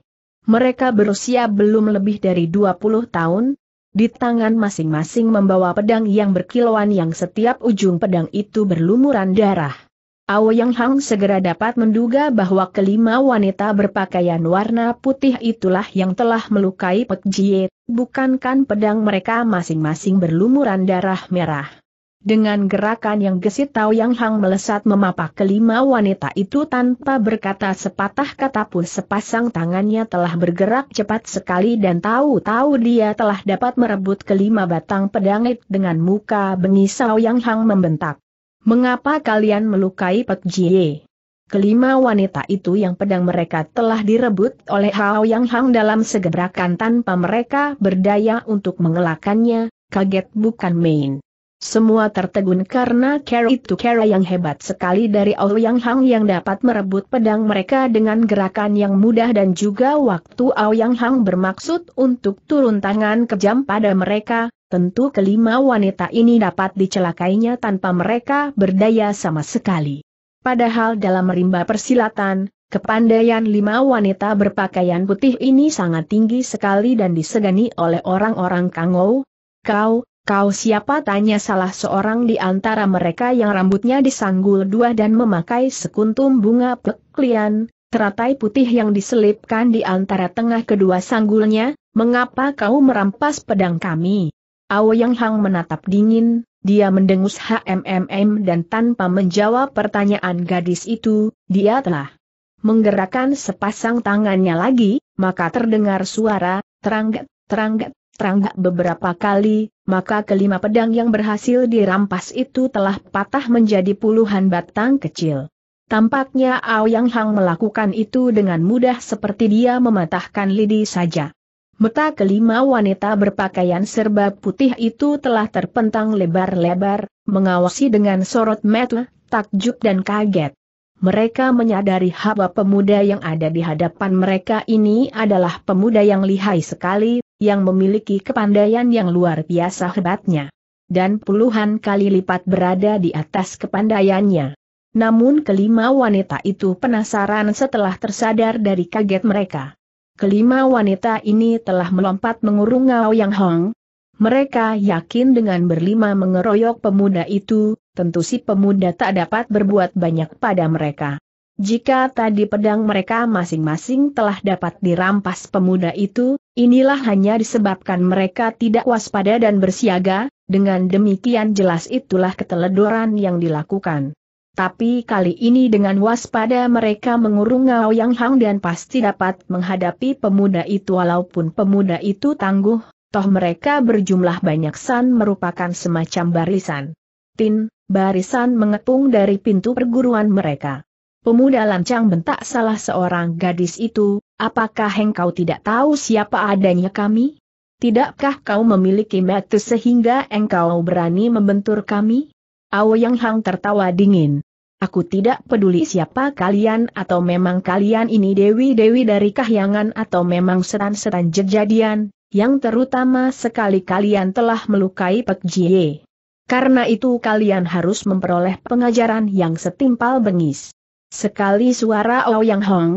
A: Mereka berusia belum lebih dari 20 tahun, di tangan masing-masing membawa pedang yang berkilauan yang setiap ujung pedang itu berlumuran darah. Yang Hang segera dapat menduga bahwa kelima wanita berpakaian warna putih itulah yang telah melukai Pek Jie, bukankan pedang mereka masing-masing berlumuran darah merah. Dengan gerakan yang gesit Tao Yang Hang melesat memapah kelima wanita itu tanpa berkata sepatah kata pun sepasang tangannya telah bergerak cepat sekali dan tahu-tahu dia telah dapat merebut kelima batang pedangit dengan muka bengis Tao Yang Hang membentak. Mengapa kalian melukai Pek Jie? Kelima wanita itu yang pedang mereka telah direbut oleh Hao Yang Hang dalam segebrakan tanpa mereka berdaya untuk mengelakannya, kaget bukan main. Semua tertegun karena cara itu cara yang hebat sekali dari Aoyang Hang yang dapat merebut pedang mereka dengan gerakan yang mudah dan juga waktu Aoyang Hang bermaksud untuk turun tangan kejam pada mereka, tentu kelima wanita ini dapat dicelakainya tanpa mereka berdaya sama sekali. Padahal dalam rimba persilatan, Kepandaian lima wanita berpakaian putih ini sangat tinggi sekali dan disegani oleh orang-orang Kangou. Kau, Kau siapa tanya salah seorang di antara mereka yang rambutnya disanggul dua dan memakai sekuntum bunga peklian, teratai putih yang diselipkan di antara tengah kedua sanggulnya, mengapa kau merampas pedang kami? Yang Hang menatap dingin, dia mendengus HMMM dan tanpa menjawab pertanyaan gadis itu, dia telah menggerakkan sepasang tangannya lagi, maka terdengar suara, teranggak, teranggak, terangga beberapa kali, maka kelima pedang yang berhasil dirampas itu telah patah menjadi puluhan batang kecil. Tampaknya Ao Yang Hang melakukan itu dengan mudah seperti dia mematahkan lidi saja. Mata kelima wanita berpakaian serba putih itu telah terpentang lebar-lebar, mengawasi dengan sorot mata, takjub dan kaget. Mereka menyadari hawa pemuda yang ada di hadapan mereka ini adalah pemuda yang lihai sekali, yang memiliki kepandaian yang luar biasa hebatnya. Dan puluhan kali lipat berada di atas kepandaiannya. Namun kelima wanita itu penasaran setelah tersadar dari kaget mereka. Kelima wanita ini telah melompat mengurung Ngao Yang Hong. Mereka yakin dengan berlima mengeroyok pemuda itu, tentu si pemuda tak dapat berbuat banyak pada mereka. Jika tadi pedang mereka masing-masing telah dapat dirampas pemuda itu, inilah hanya disebabkan mereka tidak waspada dan bersiaga, dengan demikian jelas itulah keteledoran yang dilakukan. Tapi kali ini dengan waspada mereka mengurung Ngao Yang Hang dan pasti dapat menghadapi pemuda itu walaupun pemuda itu tangguh, toh mereka berjumlah banyak san merupakan semacam barisan. Tin, barisan mengepung dari pintu perguruan mereka. Pemuda lancang bentak salah seorang gadis itu, apakah engkau tidak tahu siapa adanya kami? Tidakkah kau memiliki metu sehingga engkau berani membentur kami? Aoyang Hang tertawa dingin. Aku tidak peduli siapa kalian atau memang kalian ini dewi-dewi dari kahyangan atau memang setan-setan jejadian, yang terutama sekali kalian telah melukai Pek Jie. Karena itu kalian harus memperoleh pengajaran yang setimpal bengis. Sekali suara Yang Hong,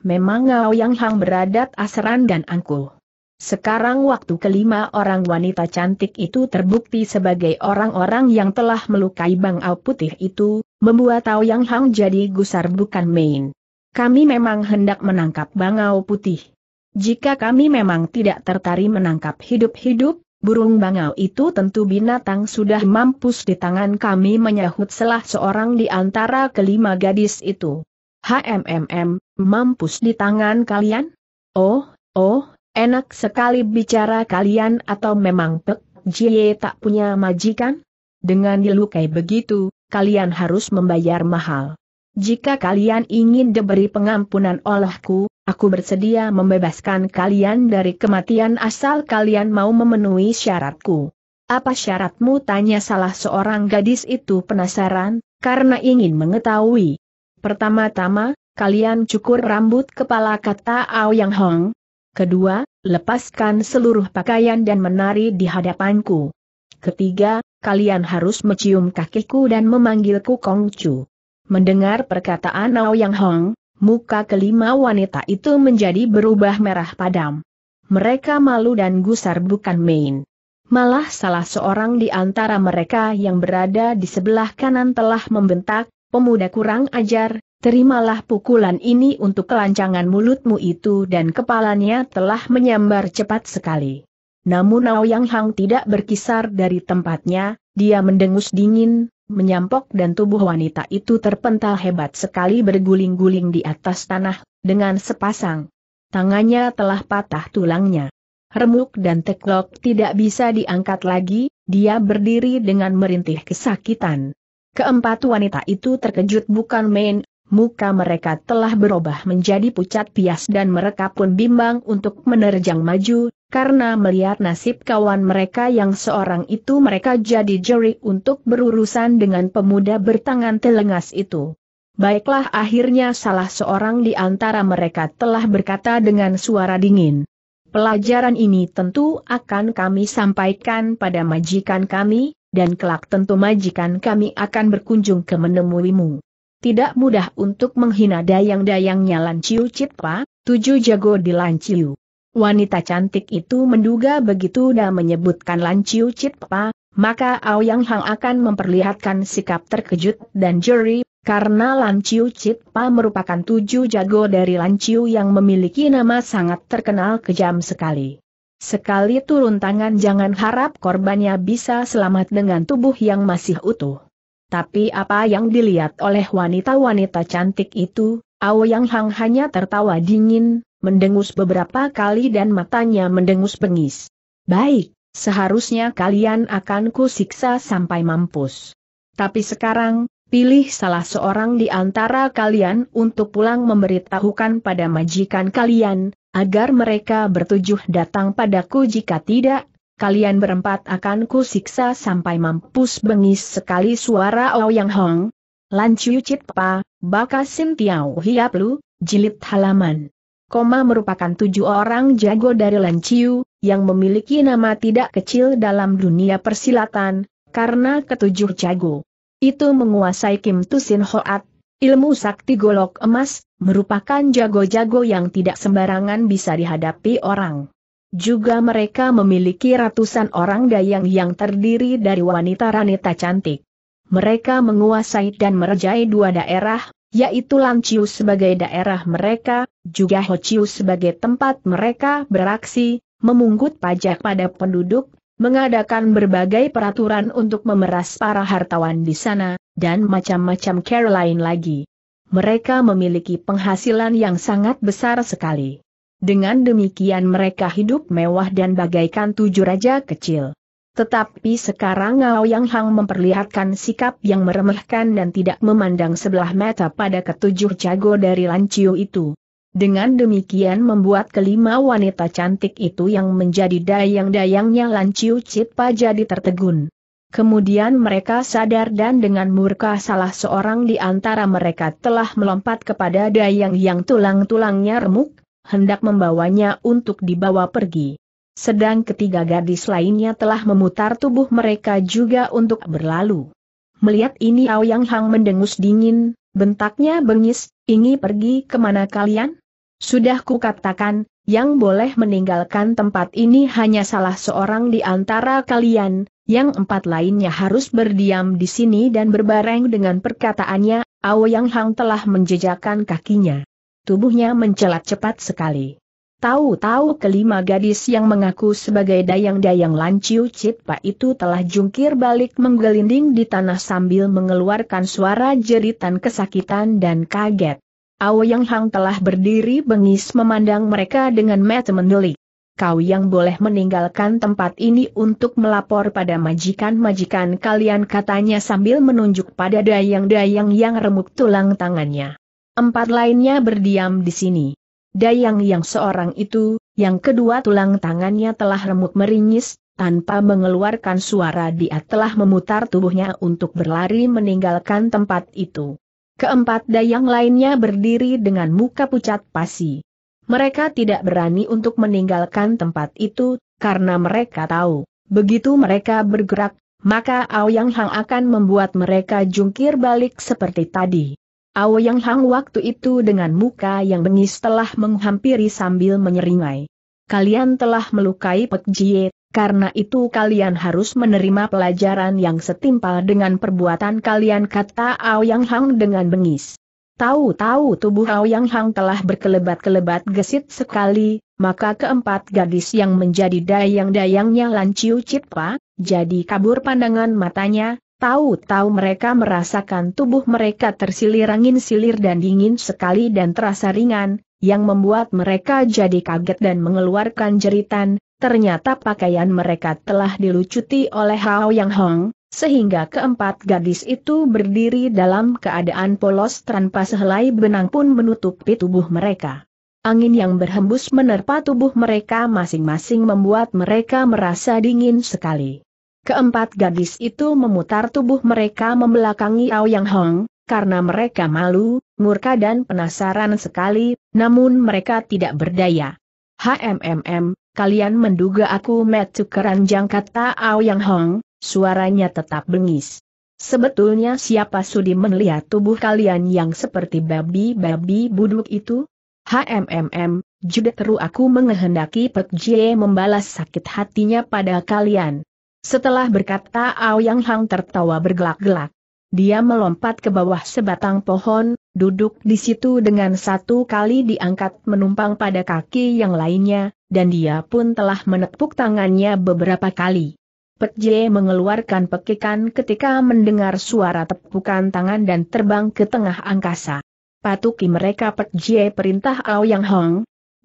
A: memang Yang Hong beradat asaran dan angkuh. Sekarang waktu kelima orang wanita cantik itu terbukti sebagai orang-orang yang telah melukai Bang Ao Putih itu, membuat Yang Hong jadi gusar bukan main. Kami memang hendak menangkap Bang Ao Putih. Jika kami memang tidak tertarik menangkap hidup-hidup, Burung bangau itu tentu binatang sudah mampus di tangan kami menyahut salah seorang di antara kelima gadis itu. HMMM, mampus di tangan kalian? Oh, oh, enak sekali bicara kalian atau memang Pek Jie tak punya majikan? Dengan dilukai begitu, kalian harus membayar mahal. Jika kalian ingin diberi pengampunan olehku, Aku bersedia membebaskan kalian dari kematian asal kalian mau memenuhi syaratku. Apa syaratmu? Tanya salah seorang gadis itu penasaran, karena ingin mengetahui. Pertama-tama, kalian cukur rambut kepala kata Ao Yang Hong. Kedua, lepaskan seluruh pakaian dan menari di hadapanku. Ketiga, kalian harus mencium kakiku dan memanggilku Kong Chu. Mendengar perkataan Ao Yang Hong, muka kelima wanita itu menjadi berubah merah padam. Mereka malu dan gusar bukan main. Malah salah seorang di antara mereka yang berada di sebelah kanan telah membentak, pemuda kurang ajar, terimalah pukulan ini untuk kelancangan mulutmu itu dan kepalanya telah menyambar cepat sekali. Namun Ao Yang Hang tidak berkisar dari tempatnya, dia mendengus dingin, menyampok dan tubuh wanita itu terpental hebat sekali berguling-guling di atas tanah, dengan sepasang. Tangannya telah patah tulangnya. Remuk dan teklok tidak bisa diangkat lagi, dia berdiri dengan merintih kesakitan. Keempat wanita itu terkejut bukan main, muka mereka telah berubah menjadi pucat pias dan mereka pun bimbang untuk menerjang maju, karena melihat nasib kawan mereka yang seorang itu mereka jadi jeri untuk berurusan dengan pemuda bertangan telengas itu. Baiklah akhirnya salah seorang di antara mereka telah berkata dengan suara dingin. Pelajaran ini tentu akan kami sampaikan pada majikan kami, dan kelak tentu majikan kami akan berkunjung ke menemuimu tidak mudah untuk menghina dayang-dayangnya Lanciu Citpa, tujuh jago di Lanciu. Wanita cantik itu menduga begitu dan menyebutkan Lanciu Citpa, maka Aoyang Hang akan memperlihatkan sikap terkejut dan jeri, karena Lanciu Citpa merupakan tujuh jago dari Lanciu yang memiliki nama sangat terkenal kejam sekali. Sekali turun tangan jangan harap korbannya bisa selamat dengan tubuh yang masih utuh. Tapi apa yang dilihat oleh wanita-wanita cantik itu, Aoyang Hang hanya tertawa dingin, mendengus beberapa kali dan matanya mendengus bengis. Baik, seharusnya kalian akan kusiksa sampai mampus. Tapi sekarang, pilih salah seorang di antara kalian untuk pulang memberitahukan pada majikan kalian, agar mereka bertujuh datang padaku jika tidak, kalian berempat akan kusiksa sampai mampus bengis sekali suara Ouyang Hong. Lan Chiu Chit Pa, Baka Sim Tiao Hiap Lu, Jilid Halaman. Koma merupakan tujuh orang jago dari Lan yang memiliki nama tidak kecil dalam dunia persilatan, karena ketujuh jago. Itu menguasai Kim Tusin Hoat, ilmu sakti golok emas, merupakan jago-jago yang tidak sembarangan bisa dihadapi orang. Juga mereka memiliki ratusan orang dayang yang terdiri dari wanita-wanita cantik. Mereka menguasai dan merejai dua daerah, yaitu Lanciu sebagai daerah mereka, juga Hociu sebagai tempat mereka beraksi, memungut pajak pada penduduk, mengadakan berbagai peraturan untuk memeras para hartawan di sana, dan macam-macam care lain lagi. Mereka memiliki penghasilan yang sangat besar sekali. Dengan demikian mereka hidup mewah dan bagaikan tujuh raja kecil. Tetapi sekarang Ngao Yang Hang memperlihatkan sikap yang meremehkan dan tidak memandang sebelah mata pada ketujuh jago dari Lanciu itu. Dengan demikian membuat kelima wanita cantik itu yang menjadi dayang-dayangnya Lanciu Cipa jadi tertegun. Kemudian mereka sadar dan dengan murka salah seorang di antara mereka telah melompat kepada dayang yang tulang-tulangnya remuk, hendak membawanya untuk dibawa pergi. Sedang ketiga gadis lainnya telah memutar tubuh mereka juga untuk berlalu. Melihat ini Aoyang Hang mendengus dingin, bentaknya bengis, ingin pergi kemana kalian? Sudah kukatakan, yang boleh meninggalkan tempat ini hanya salah seorang di antara kalian, yang empat lainnya harus berdiam di sini dan berbareng dengan perkataannya, Aoyang Hang telah menjejakkan kakinya. Tubuhnya mencelat cepat sekali. Tahu-tahu kelima gadis yang mengaku sebagai dayang-dayang Lanciu Citpa itu telah jungkir balik menggelinding di tanah sambil mengeluarkan suara jeritan kesakitan dan kaget. Yang Hang telah berdiri bengis memandang mereka dengan mata mendelik. Kau yang boleh meninggalkan tempat ini untuk melapor pada majikan-majikan kalian katanya sambil menunjuk pada dayang-dayang yang remuk tulang tangannya empat lainnya berdiam di sini. Dayang yang seorang itu, yang kedua tulang tangannya telah remuk meringis, tanpa mengeluarkan suara dia telah memutar tubuhnya untuk berlari meninggalkan tempat itu. Keempat dayang lainnya berdiri dengan muka pucat pasi. Mereka tidak berani untuk meninggalkan tempat itu, karena mereka tahu, begitu mereka bergerak, maka Aoyang Hang akan membuat mereka jungkir balik seperti tadi. Yang Hang waktu itu dengan muka yang bengis telah menghampiri sambil menyeringai. Kalian telah melukai Pek Jie, karena itu kalian harus menerima pelajaran yang setimpal dengan perbuatan kalian kata Yang Hang dengan bengis. Tahu-tahu tubuh Yang Hang telah berkelebat-kelebat gesit sekali, maka keempat gadis yang menjadi dayang-dayangnya Lan Chit Pa, jadi kabur pandangan matanya, Tahu-tahu mereka merasakan tubuh mereka tersilir angin-silir dan dingin sekali dan terasa ringan, yang membuat mereka jadi kaget dan mengeluarkan jeritan, ternyata pakaian mereka telah dilucuti oleh Hao Yang Hong, sehingga keempat gadis itu berdiri dalam keadaan polos tanpa sehelai benang pun menutupi tubuh mereka. Angin yang berhembus menerpa tubuh mereka masing-masing membuat mereka merasa dingin sekali. Keempat gadis itu memutar tubuh mereka membelakangi Ao Yang Hong, karena mereka malu, murka dan penasaran sekali, namun mereka tidak berdaya. HMMM, kalian menduga aku metu keranjang kata Ao Yang Hong, suaranya tetap bengis. Sebetulnya siapa sudi melihat tubuh kalian yang seperti babi-babi buduk itu? HMMM, teru aku menghendaki Pek Jie membalas sakit hatinya pada kalian. Setelah berkata Ao Yang Hang tertawa bergelak-gelak. Dia melompat ke bawah sebatang pohon, duduk di situ dengan satu kali diangkat menumpang pada kaki yang lainnya, dan dia pun telah menepuk tangannya beberapa kali. Jie mengeluarkan pekikan ketika mendengar suara tepukan tangan dan terbang ke tengah angkasa. Patuki mereka Jie perintah Ao Yang Hong.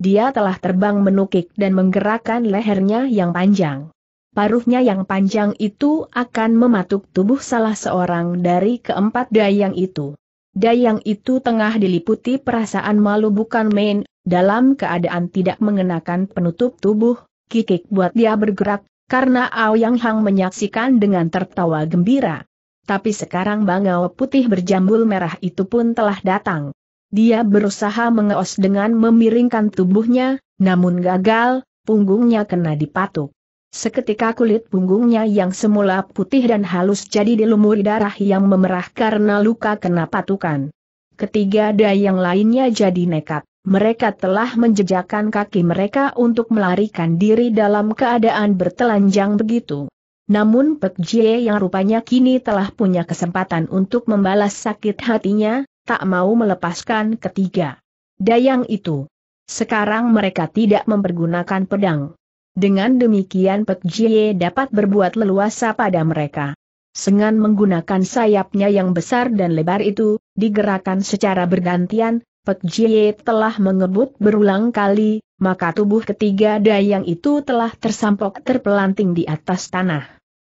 A: Dia telah terbang menukik dan menggerakkan lehernya yang panjang paruhnya yang panjang itu akan mematuk tubuh salah seorang dari keempat dayang itu. Dayang itu tengah diliputi perasaan malu bukan main, dalam keadaan tidak mengenakan penutup tubuh, kikik buat dia bergerak, karena Aoyang Hang menyaksikan dengan tertawa gembira. Tapi sekarang bangau putih berjambul merah itu pun telah datang. Dia berusaha mengeos dengan memiringkan tubuhnya, namun gagal, punggungnya kena dipatuk. Seketika kulit punggungnya yang semula putih dan halus jadi dilumuri darah yang memerah karena luka kena patukan. Ketiga daya yang lainnya jadi nekat. Mereka telah menjejakkan kaki mereka untuk melarikan diri dalam keadaan bertelanjang begitu. Namun Pek Jie yang rupanya kini telah punya kesempatan untuk membalas sakit hatinya, tak mau melepaskan ketiga. Dayang itu. Sekarang mereka tidak mempergunakan pedang dengan demikian Pek Jie dapat berbuat leluasa pada mereka. Sengan menggunakan sayapnya yang besar dan lebar itu, digerakkan secara bergantian, Pek Jie telah mengebut berulang kali, maka tubuh ketiga dayang itu telah tersampok terpelanting di atas tanah.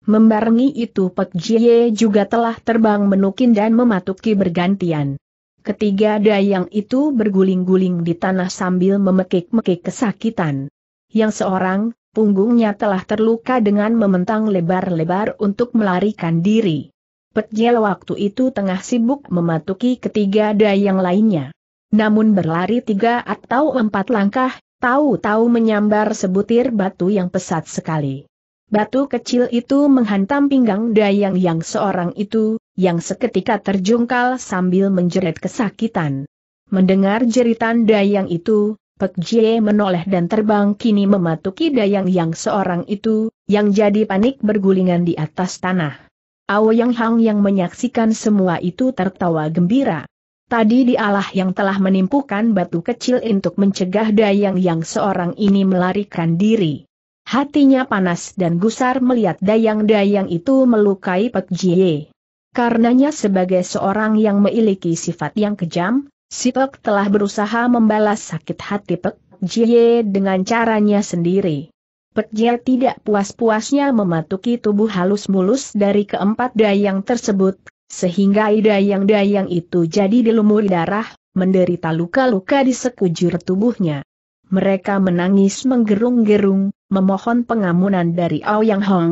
A: Membarengi itu Pek Jie juga telah terbang menukin dan mematuki bergantian. Ketiga dayang itu berguling-guling di tanah sambil memekik-mekik kesakitan yang seorang, punggungnya telah terluka dengan mementang lebar-lebar untuk melarikan diri. Petjel waktu itu tengah sibuk mematuki ketiga dayang lainnya. Namun berlari tiga atau empat langkah, tahu-tahu menyambar sebutir batu yang pesat sekali. Batu kecil itu menghantam pinggang Dayang yang seorang itu, yang seketika terjungkal sambil menjerit kesakitan. Mendengar jeritan Dayang itu, Pek Jie menoleh dan terbang kini mematuki Dayang Yang seorang itu, yang jadi panik bergulingan di atas tanah. Ao Yang Hang yang menyaksikan semua itu tertawa gembira. Tadi dialah yang telah menimpukan batu kecil untuk mencegah Dayang Yang seorang ini melarikan diri. Hatinya panas dan gusar melihat dayang-dayang itu melukai Pek Jie. Karenanya sebagai seorang yang memiliki sifat yang kejam, Si Pek telah berusaha membalas sakit hati Pek Jie dengan caranya sendiri. Pek Jie tidak puas-puasnya mematuki tubuh halus mulus dari keempat dayang tersebut, sehingga dayang-dayang itu jadi dilumuri darah, menderita luka-luka di sekujur tubuhnya. Mereka menangis menggerung-gerung, memohon pengamunan dari Ao Yang Hong,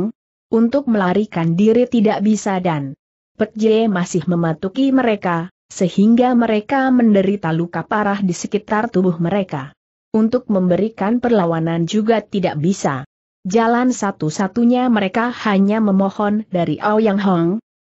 A: untuk melarikan diri tidak bisa dan Pek Jie masih mematuki mereka, sehingga mereka menderita luka parah di sekitar tubuh mereka. Untuk memberikan perlawanan juga tidak bisa. Jalan satu-satunya mereka hanya memohon dari Ao Yang Hong.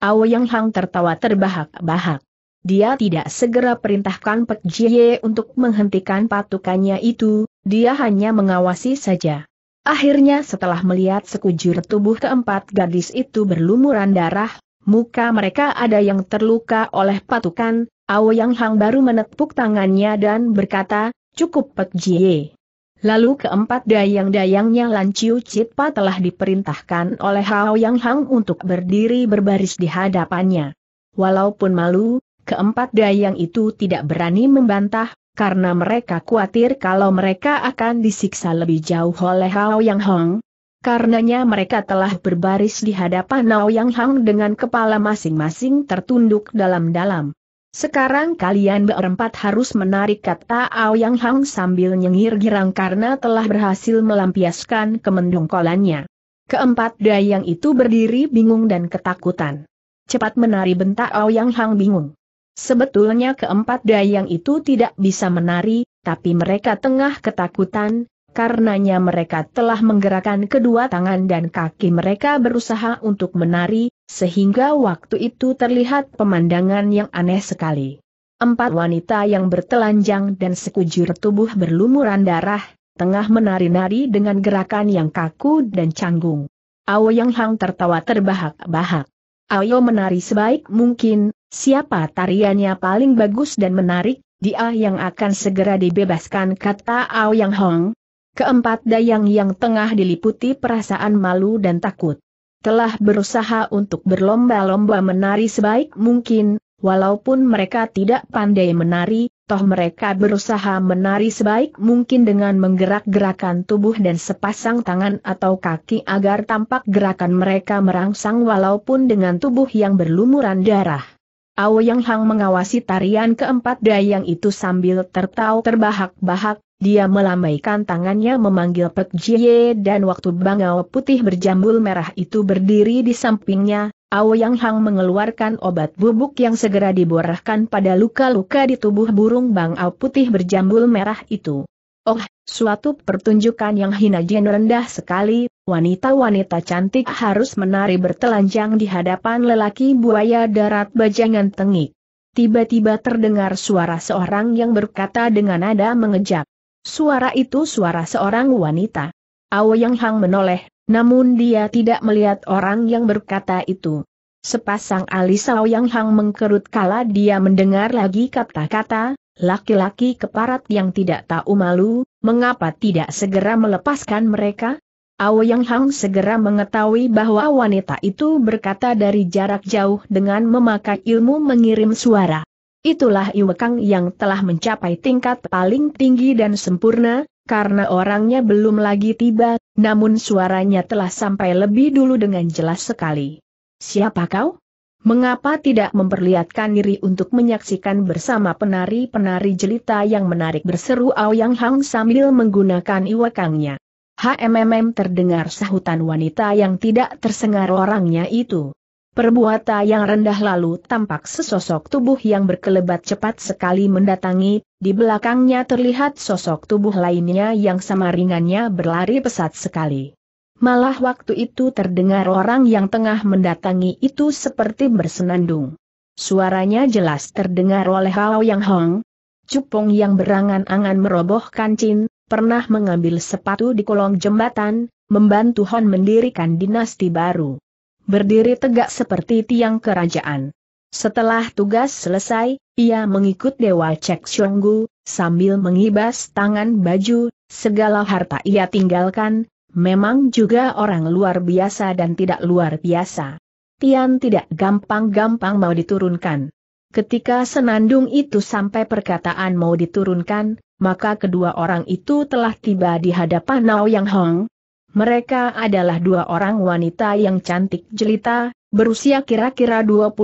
A: Ao Yang Hong tertawa terbahak-bahak. Dia tidak segera perintahkan Pek Jie untuk menghentikan patukannya itu, dia hanya mengawasi saja. Akhirnya setelah melihat sekujur tubuh keempat gadis itu berlumuran darah, Muka mereka ada yang terluka oleh patukan, Ao Yang Hang baru menepuk tangannya dan berkata, cukup Pek Jie. Lalu keempat dayang-dayangnya Lan Chiu Chitpa telah diperintahkan oleh Ao Yang Hang untuk berdiri berbaris di hadapannya. Walaupun malu, keempat dayang itu tidak berani membantah, karena mereka khawatir kalau mereka akan disiksa lebih jauh oleh Ao Yang Hang, Karenanya mereka telah berbaris di hadapan Yang Hang dengan kepala masing-masing tertunduk dalam-dalam. Sekarang kalian berempat harus menarik kata Ao Yang Hang sambil nyengir girang karena telah berhasil melampiaskan kemendungkolannya. Keempat dayang itu berdiri bingung dan ketakutan. Cepat menari bentak Ao Yang Hang bingung. Sebetulnya keempat dayang itu tidak bisa menari, tapi mereka tengah ketakutan, karenanya mereka telah menggerakkan kedua tangan dan kaki mereka berusaha untuk menari, sehingga waktu itu terlihat pemandangan yang aneh sekali. Empat wanita yang bertelanjang dan sekujur tubuh berlumuran darah, tengah menari-nari dengan gerakan yang kaku dan canggung. Ao Yang Hang tertawa terbahak-bahak. Ayo menari sebaik mungkin, siapa tariannya paling bagus dan menarik, dia yang akan segera dibebaskan kata Ao Yang Hong, Keempat dayang yang tengah diliputi perasaan malu dan takut. Telah berusaha untuk berlomba-lomba menari sebaik mungkin, walaupun mereka tidak pandai menari, toh mereka berusaha menari sebaik mungkin dengan menggerak-gerakan tubuh dan sepasang tangan atau kaki agar tampak gerakan mereka merangsang walaupun dengan tubuh yang berlumuran darah. Aoyang Hang mengawasi tarian keempat dayang itu sambil tertawa terbahak-bahak, dia melambaikan tangannya memanggil Pek Jie dan waktu bangau putih berjambul merah itu berdiri di sampingnya, Ao Yang Hang mengeluarkan obat bubuk yang segera diborahkan pada luka-luka di tubuh burung bangau putih berjambul merah itu. Oh, suatu pertunjukan yang hina jen rendah sekali, wanita-wanita cantik harus menari bertelanjang di hadapan lelaki buaya darat bajangan tengik. Tiba-tiba terdengar suara seorang yang berkata dengan nada mengejap. Suara itu suara seorang wanita. Aoyang Hang menoleh, namun dia tidak melihat orang yang berkata itu. Sepasang alis Aoyang Hang mengkerut kala dia mendengar lagi kata-kata, laki-laki keparat yang tidak tahu malu, mengapa tidak segera melepaskan mereka? Aoyang Hang segera mengetahui bahwa wanita itu berkata dari jarak jauh dengan memakai ilmu mengirim suara. Itulah Iwekang yang telah mencapai tingkat paling tinggi dan sempurna, karena orangnya belum lagi tiba, namun suaranya telah sampai lebih dulu dengan jelas sekali. Siapa kau? Mengapa tidak memperlihatkan diri untuk menyaksikan bersama penari-penari jelita yang menarik berseru Aoyang Hang sambil menggunakan iwakangnya? HMMM terdengar sahutan wanita yang tidak tersengar orangnya itu. Perbuatan yang rendah lalu tampak sesosok tubuh yang berkelebat cepat sekali mendatangi, di belakangnya terlihat sosok tubuh lainnya yang sama ringannya berlari pesat sekali. Malah waktu itu terdengar orang yang tengah mendatangi itu seperti bersenandung. Suaranya jelas terdengar oleh Hao Yang Hong. Cupong yang berangan-angan meroboh kancin, pernah mengambil sepatu di kolong jembatan, membantu Hon mendirikan dinasti baru berdiri tegak seperti tiang kerajaan. Setelah tugas selesai, ia mengikut Dewa Cek Xionggu, sambil mengibas tangan baju, segala harta ia tinggalkan, memang juga orang luar biasa dan tidak luar biasa. Tian tidak gampang-gampang mau diturunkan. Ketika senandung itu sampai perkataan mau diturunkan, maka kedua orang itu telah tiba di hadapan Nao Yang Hong, mereka adalah dua orang wanita yang cantik jelita, berusia kira-kira 25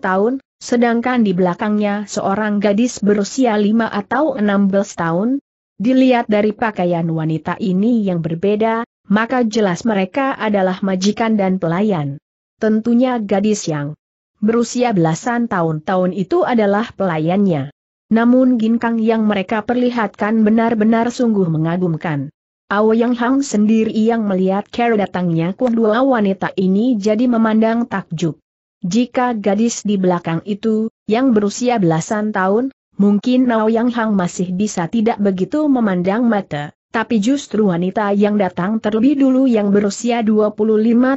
A: tahun, sedangkan di belakangnya seorang gadis berusia 5 atau 16 tahun. Dilihat dari pakaian wanita ini yang berbeda, maka jelas mereka adalah majikan dan pelayan. Tentunya gadis yang berusia belasan tahun-tahun itu adalah pelayannya. Namun ginkang yang mereka perlihatkan benar-benar sungguh mengagumkan. Yang Hang sendiri yang melihat care datangnya kedua wanita ini jadi memandang takjub. Jika gadis di belakang itu, yang berusia belasan tahun, mungkin Yang Hang masih bisa tidak begitu memandang mata, tapi justru wanita yang datang terlebih dulu yang berusia 25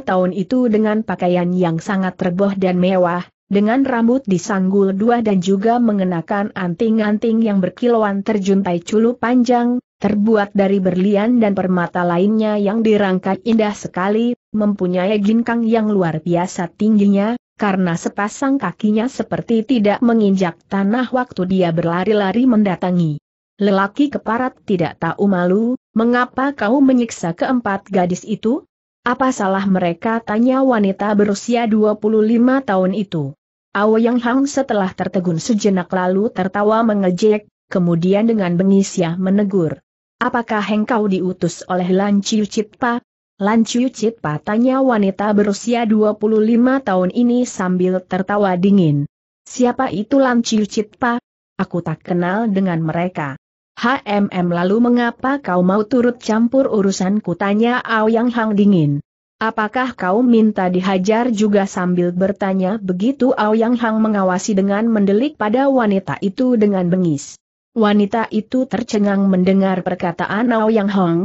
A: tahun itu dengan pakaian yang sangat reboh dan mewah, dengan rambut disanggul dua dan juga mengenakan anting-anting yang berkilauan terjuntai culu panjang, terbuat dari berlian dan permata lainnya yang dirangkai indah sekali, mempunyai ginkang yang luar biasa tingginya, karena sepasang kakinya seperti tidak menginjak tanah waktu dia berlari-lari mendatangi. Lelaki keparat tidak tahu malu, mengapa kau menyiksa keempat gadis itu? Apa salah mereka tanya wanita berusia 25 tahun itu. Aoyang Hang setelah tertegun sejenak lalu tertawa mengejek, kemudian dengan bengisnya menegur. Apakah engkau diutus oleh Lan Chiu Chitpa? Lan Chiu Chitpa tanya wanita berusia 25 tahun ini sambil tertawa dingin. Siapa itu Lan Chiu Chitpa? Aku tak kenal dengan mereka. HMM lalu mengapa kau mau turut campur urusanku tanya Aoyang Hang dingin. Apakah kau minta dihajar juga sambil bertanya begitu Aoyang Hang mengawasi dengan mendelik pada wanita itu dengan bengis. Wanita itu tercengang mendengar perkataan Yang Hong.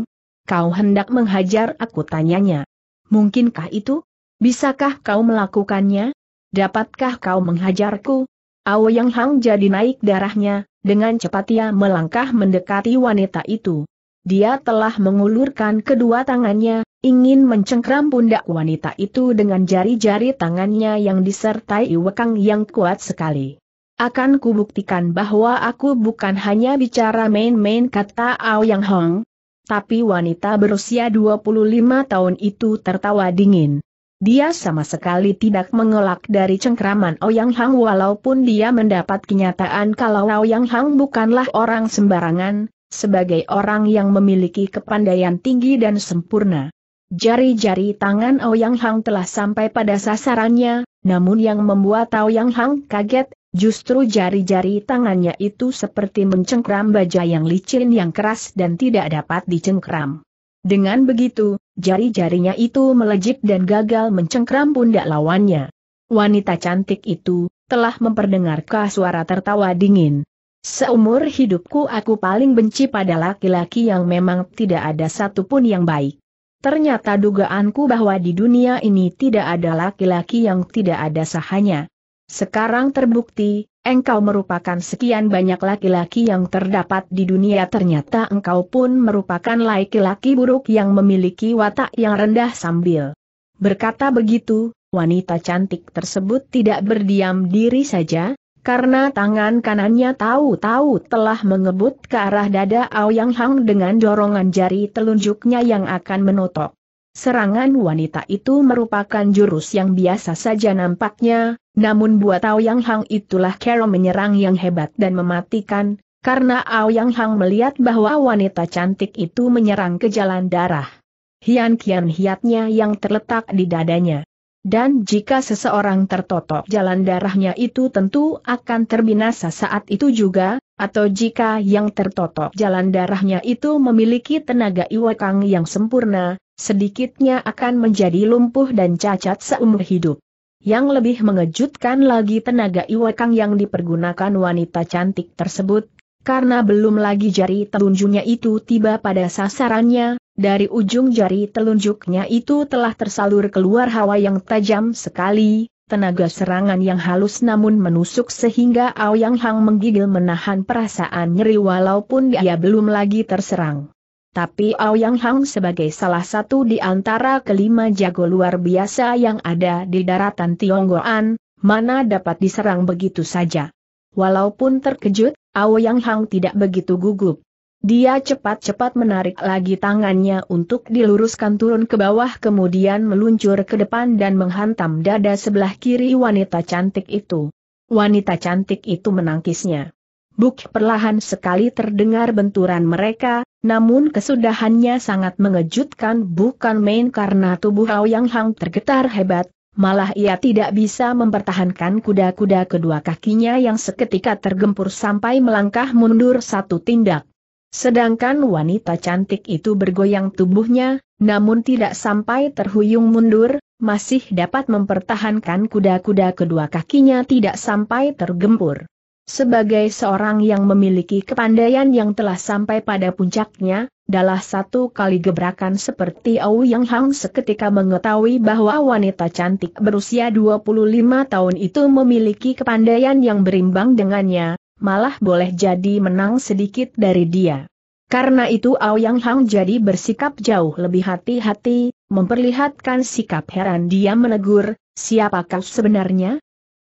A: Kau hendak menghajar aku tanyanya. Mungkinkah itu? Bisakah kau melakukannya? Dapatkah kau menghajarku? Ao Yang Hang jadi naik darahnya, dengan cepat ia melangkah mendekati wanita itu. Dia telah mengulurkan kedua tangannya, ingin mencengkram pundak wanita itu dengan jari-jari tangannya yang disertai wekang yang kuat sekali. Akan kubuktikan bahwa aku bukan hanya bicara main-main kata Yang Hong. Tapi wanita berusia 25 tahun itu tertawa dingin. Dia sama sekali tidak mengelak dari cengkraman Yang Hong walaupun dia mendapat kenyataan kalau Yang Hong bukanlah orang sembarangan, sebagai orang yang memiliki kepandaian tinggi dan sempurna. Jari-jari tangan Ouyang Hong telah sampai pada sasarannya, namun yang membuat Ouyang Hong kaget Justru jari-jari tangannya itu seperti mencengkram baja yang licin yang keras dan tidak dapat dicengkram. Dengan begitu, jari-jarinya itu melejit dan gagal mencengkram pundak lawannya. Wanita cantik itu, telah memperdengarkan suara tertawa dingin. Seumur hidupku aku paling benci pada laki-laki yang memang tidak ada satupun yang baik. Ternyata dugaanku bahwa di dunia ini tidak ada laki-laki yang tidak ada sahanya. Sekarang terbukti, engkau merupakan sekian banyak laki-laki yang terdapat di dunia ternyata engkau pun merupakan laki-laki buruk yang memiliki watak yang rendah sambil berkata begitu, wanita cantik tersebut tidak berdiam diri saja, karena tangan kanannya tahu-tahu telah mengebut ke arah dada Aoyang Hang dengan dorongan jari telunjuknya yang akan menotok. Serangan wanita itu merupakan jurus yang biasa saja nampaknya, namun buat Yang Hang itulah Carol menyerang yang hebat dan mematikan, karena Yang Hang melihat bahwa wanita cantik itu menyerang ke jalan darah. Hian kian hiatnya yang terletak di dadanya. Dan jika seseorang tertotok jalan darahnya itu tentu akan terbinasa saat itu juga, atau jika yang tertotok jalan darahnya itu memiliki tenaga iwakang yang sempurna, sedikitnya akan menjadi lumpuh dan cacat seumur hidup. Yang lebih mengejutkan lagi tenaga iwakang yang dipergunakan wanita cantik tersebut, karena belum lagi jari telunjuknya itu tiba pada sasarannya, dari ujung jari telunjuknya itu telah tersalur keluar hawa yang tajam sekali, tenaga serangan yang halus namun menusuk sehingga Ao Yang Hang menggigil menahan perasaan nyeri walaupun dia belum lagi terserang. Tapi Aoyang Hang sebagai salah satu di antara kelima jago luar biasa yang ada di daratan Tionggoan, mana dapat diserang begitu saja. Walaupun terkejut, Aoyang Hang tidak begitu gugup. Dia cepat-cepat menarik lagi tangannya untuk diluruskan turun ke bawah kemudian meluncur ke depan dan menghantam dada sebelah kiri wanita cantik itu. Wanita cantik itu menangkisnya. Buk perlahan sekali terdengar benturan mereka, namun kesudahannya sangat mengejutkan bukan main karena tubuh Yang Hang tergetar hebat, malah ia tidak bisa mempertahankan kuda-kuda kedua kakinya yang seketika tergempur sampai melangkah mundur satu tindak. Sedangkan wanita cantik itu bergoyang tubuhnya, namun tidak sampai terhuyung mundur, masih dapat mempertahankan kuda-kuda kedua kakinya tidak sampai tergempur. Sebagai seorang yang memiliki kepandaian yang telah sampai pada puncaknya, dalam satu kali gebrakan seperti Au Yang Hang seketika mengetahui bahwa wanita cantik berusia 25 tahun itu memiliki kepandaian yang berimbang dengannya, malah boleh jadi menang sedikit dari dia. Karena itu Au Yang Hang jadi bersikap jauh lebih hati-hati, memperlihatkan sikap heran dia menegur, siapakah sebenarnya?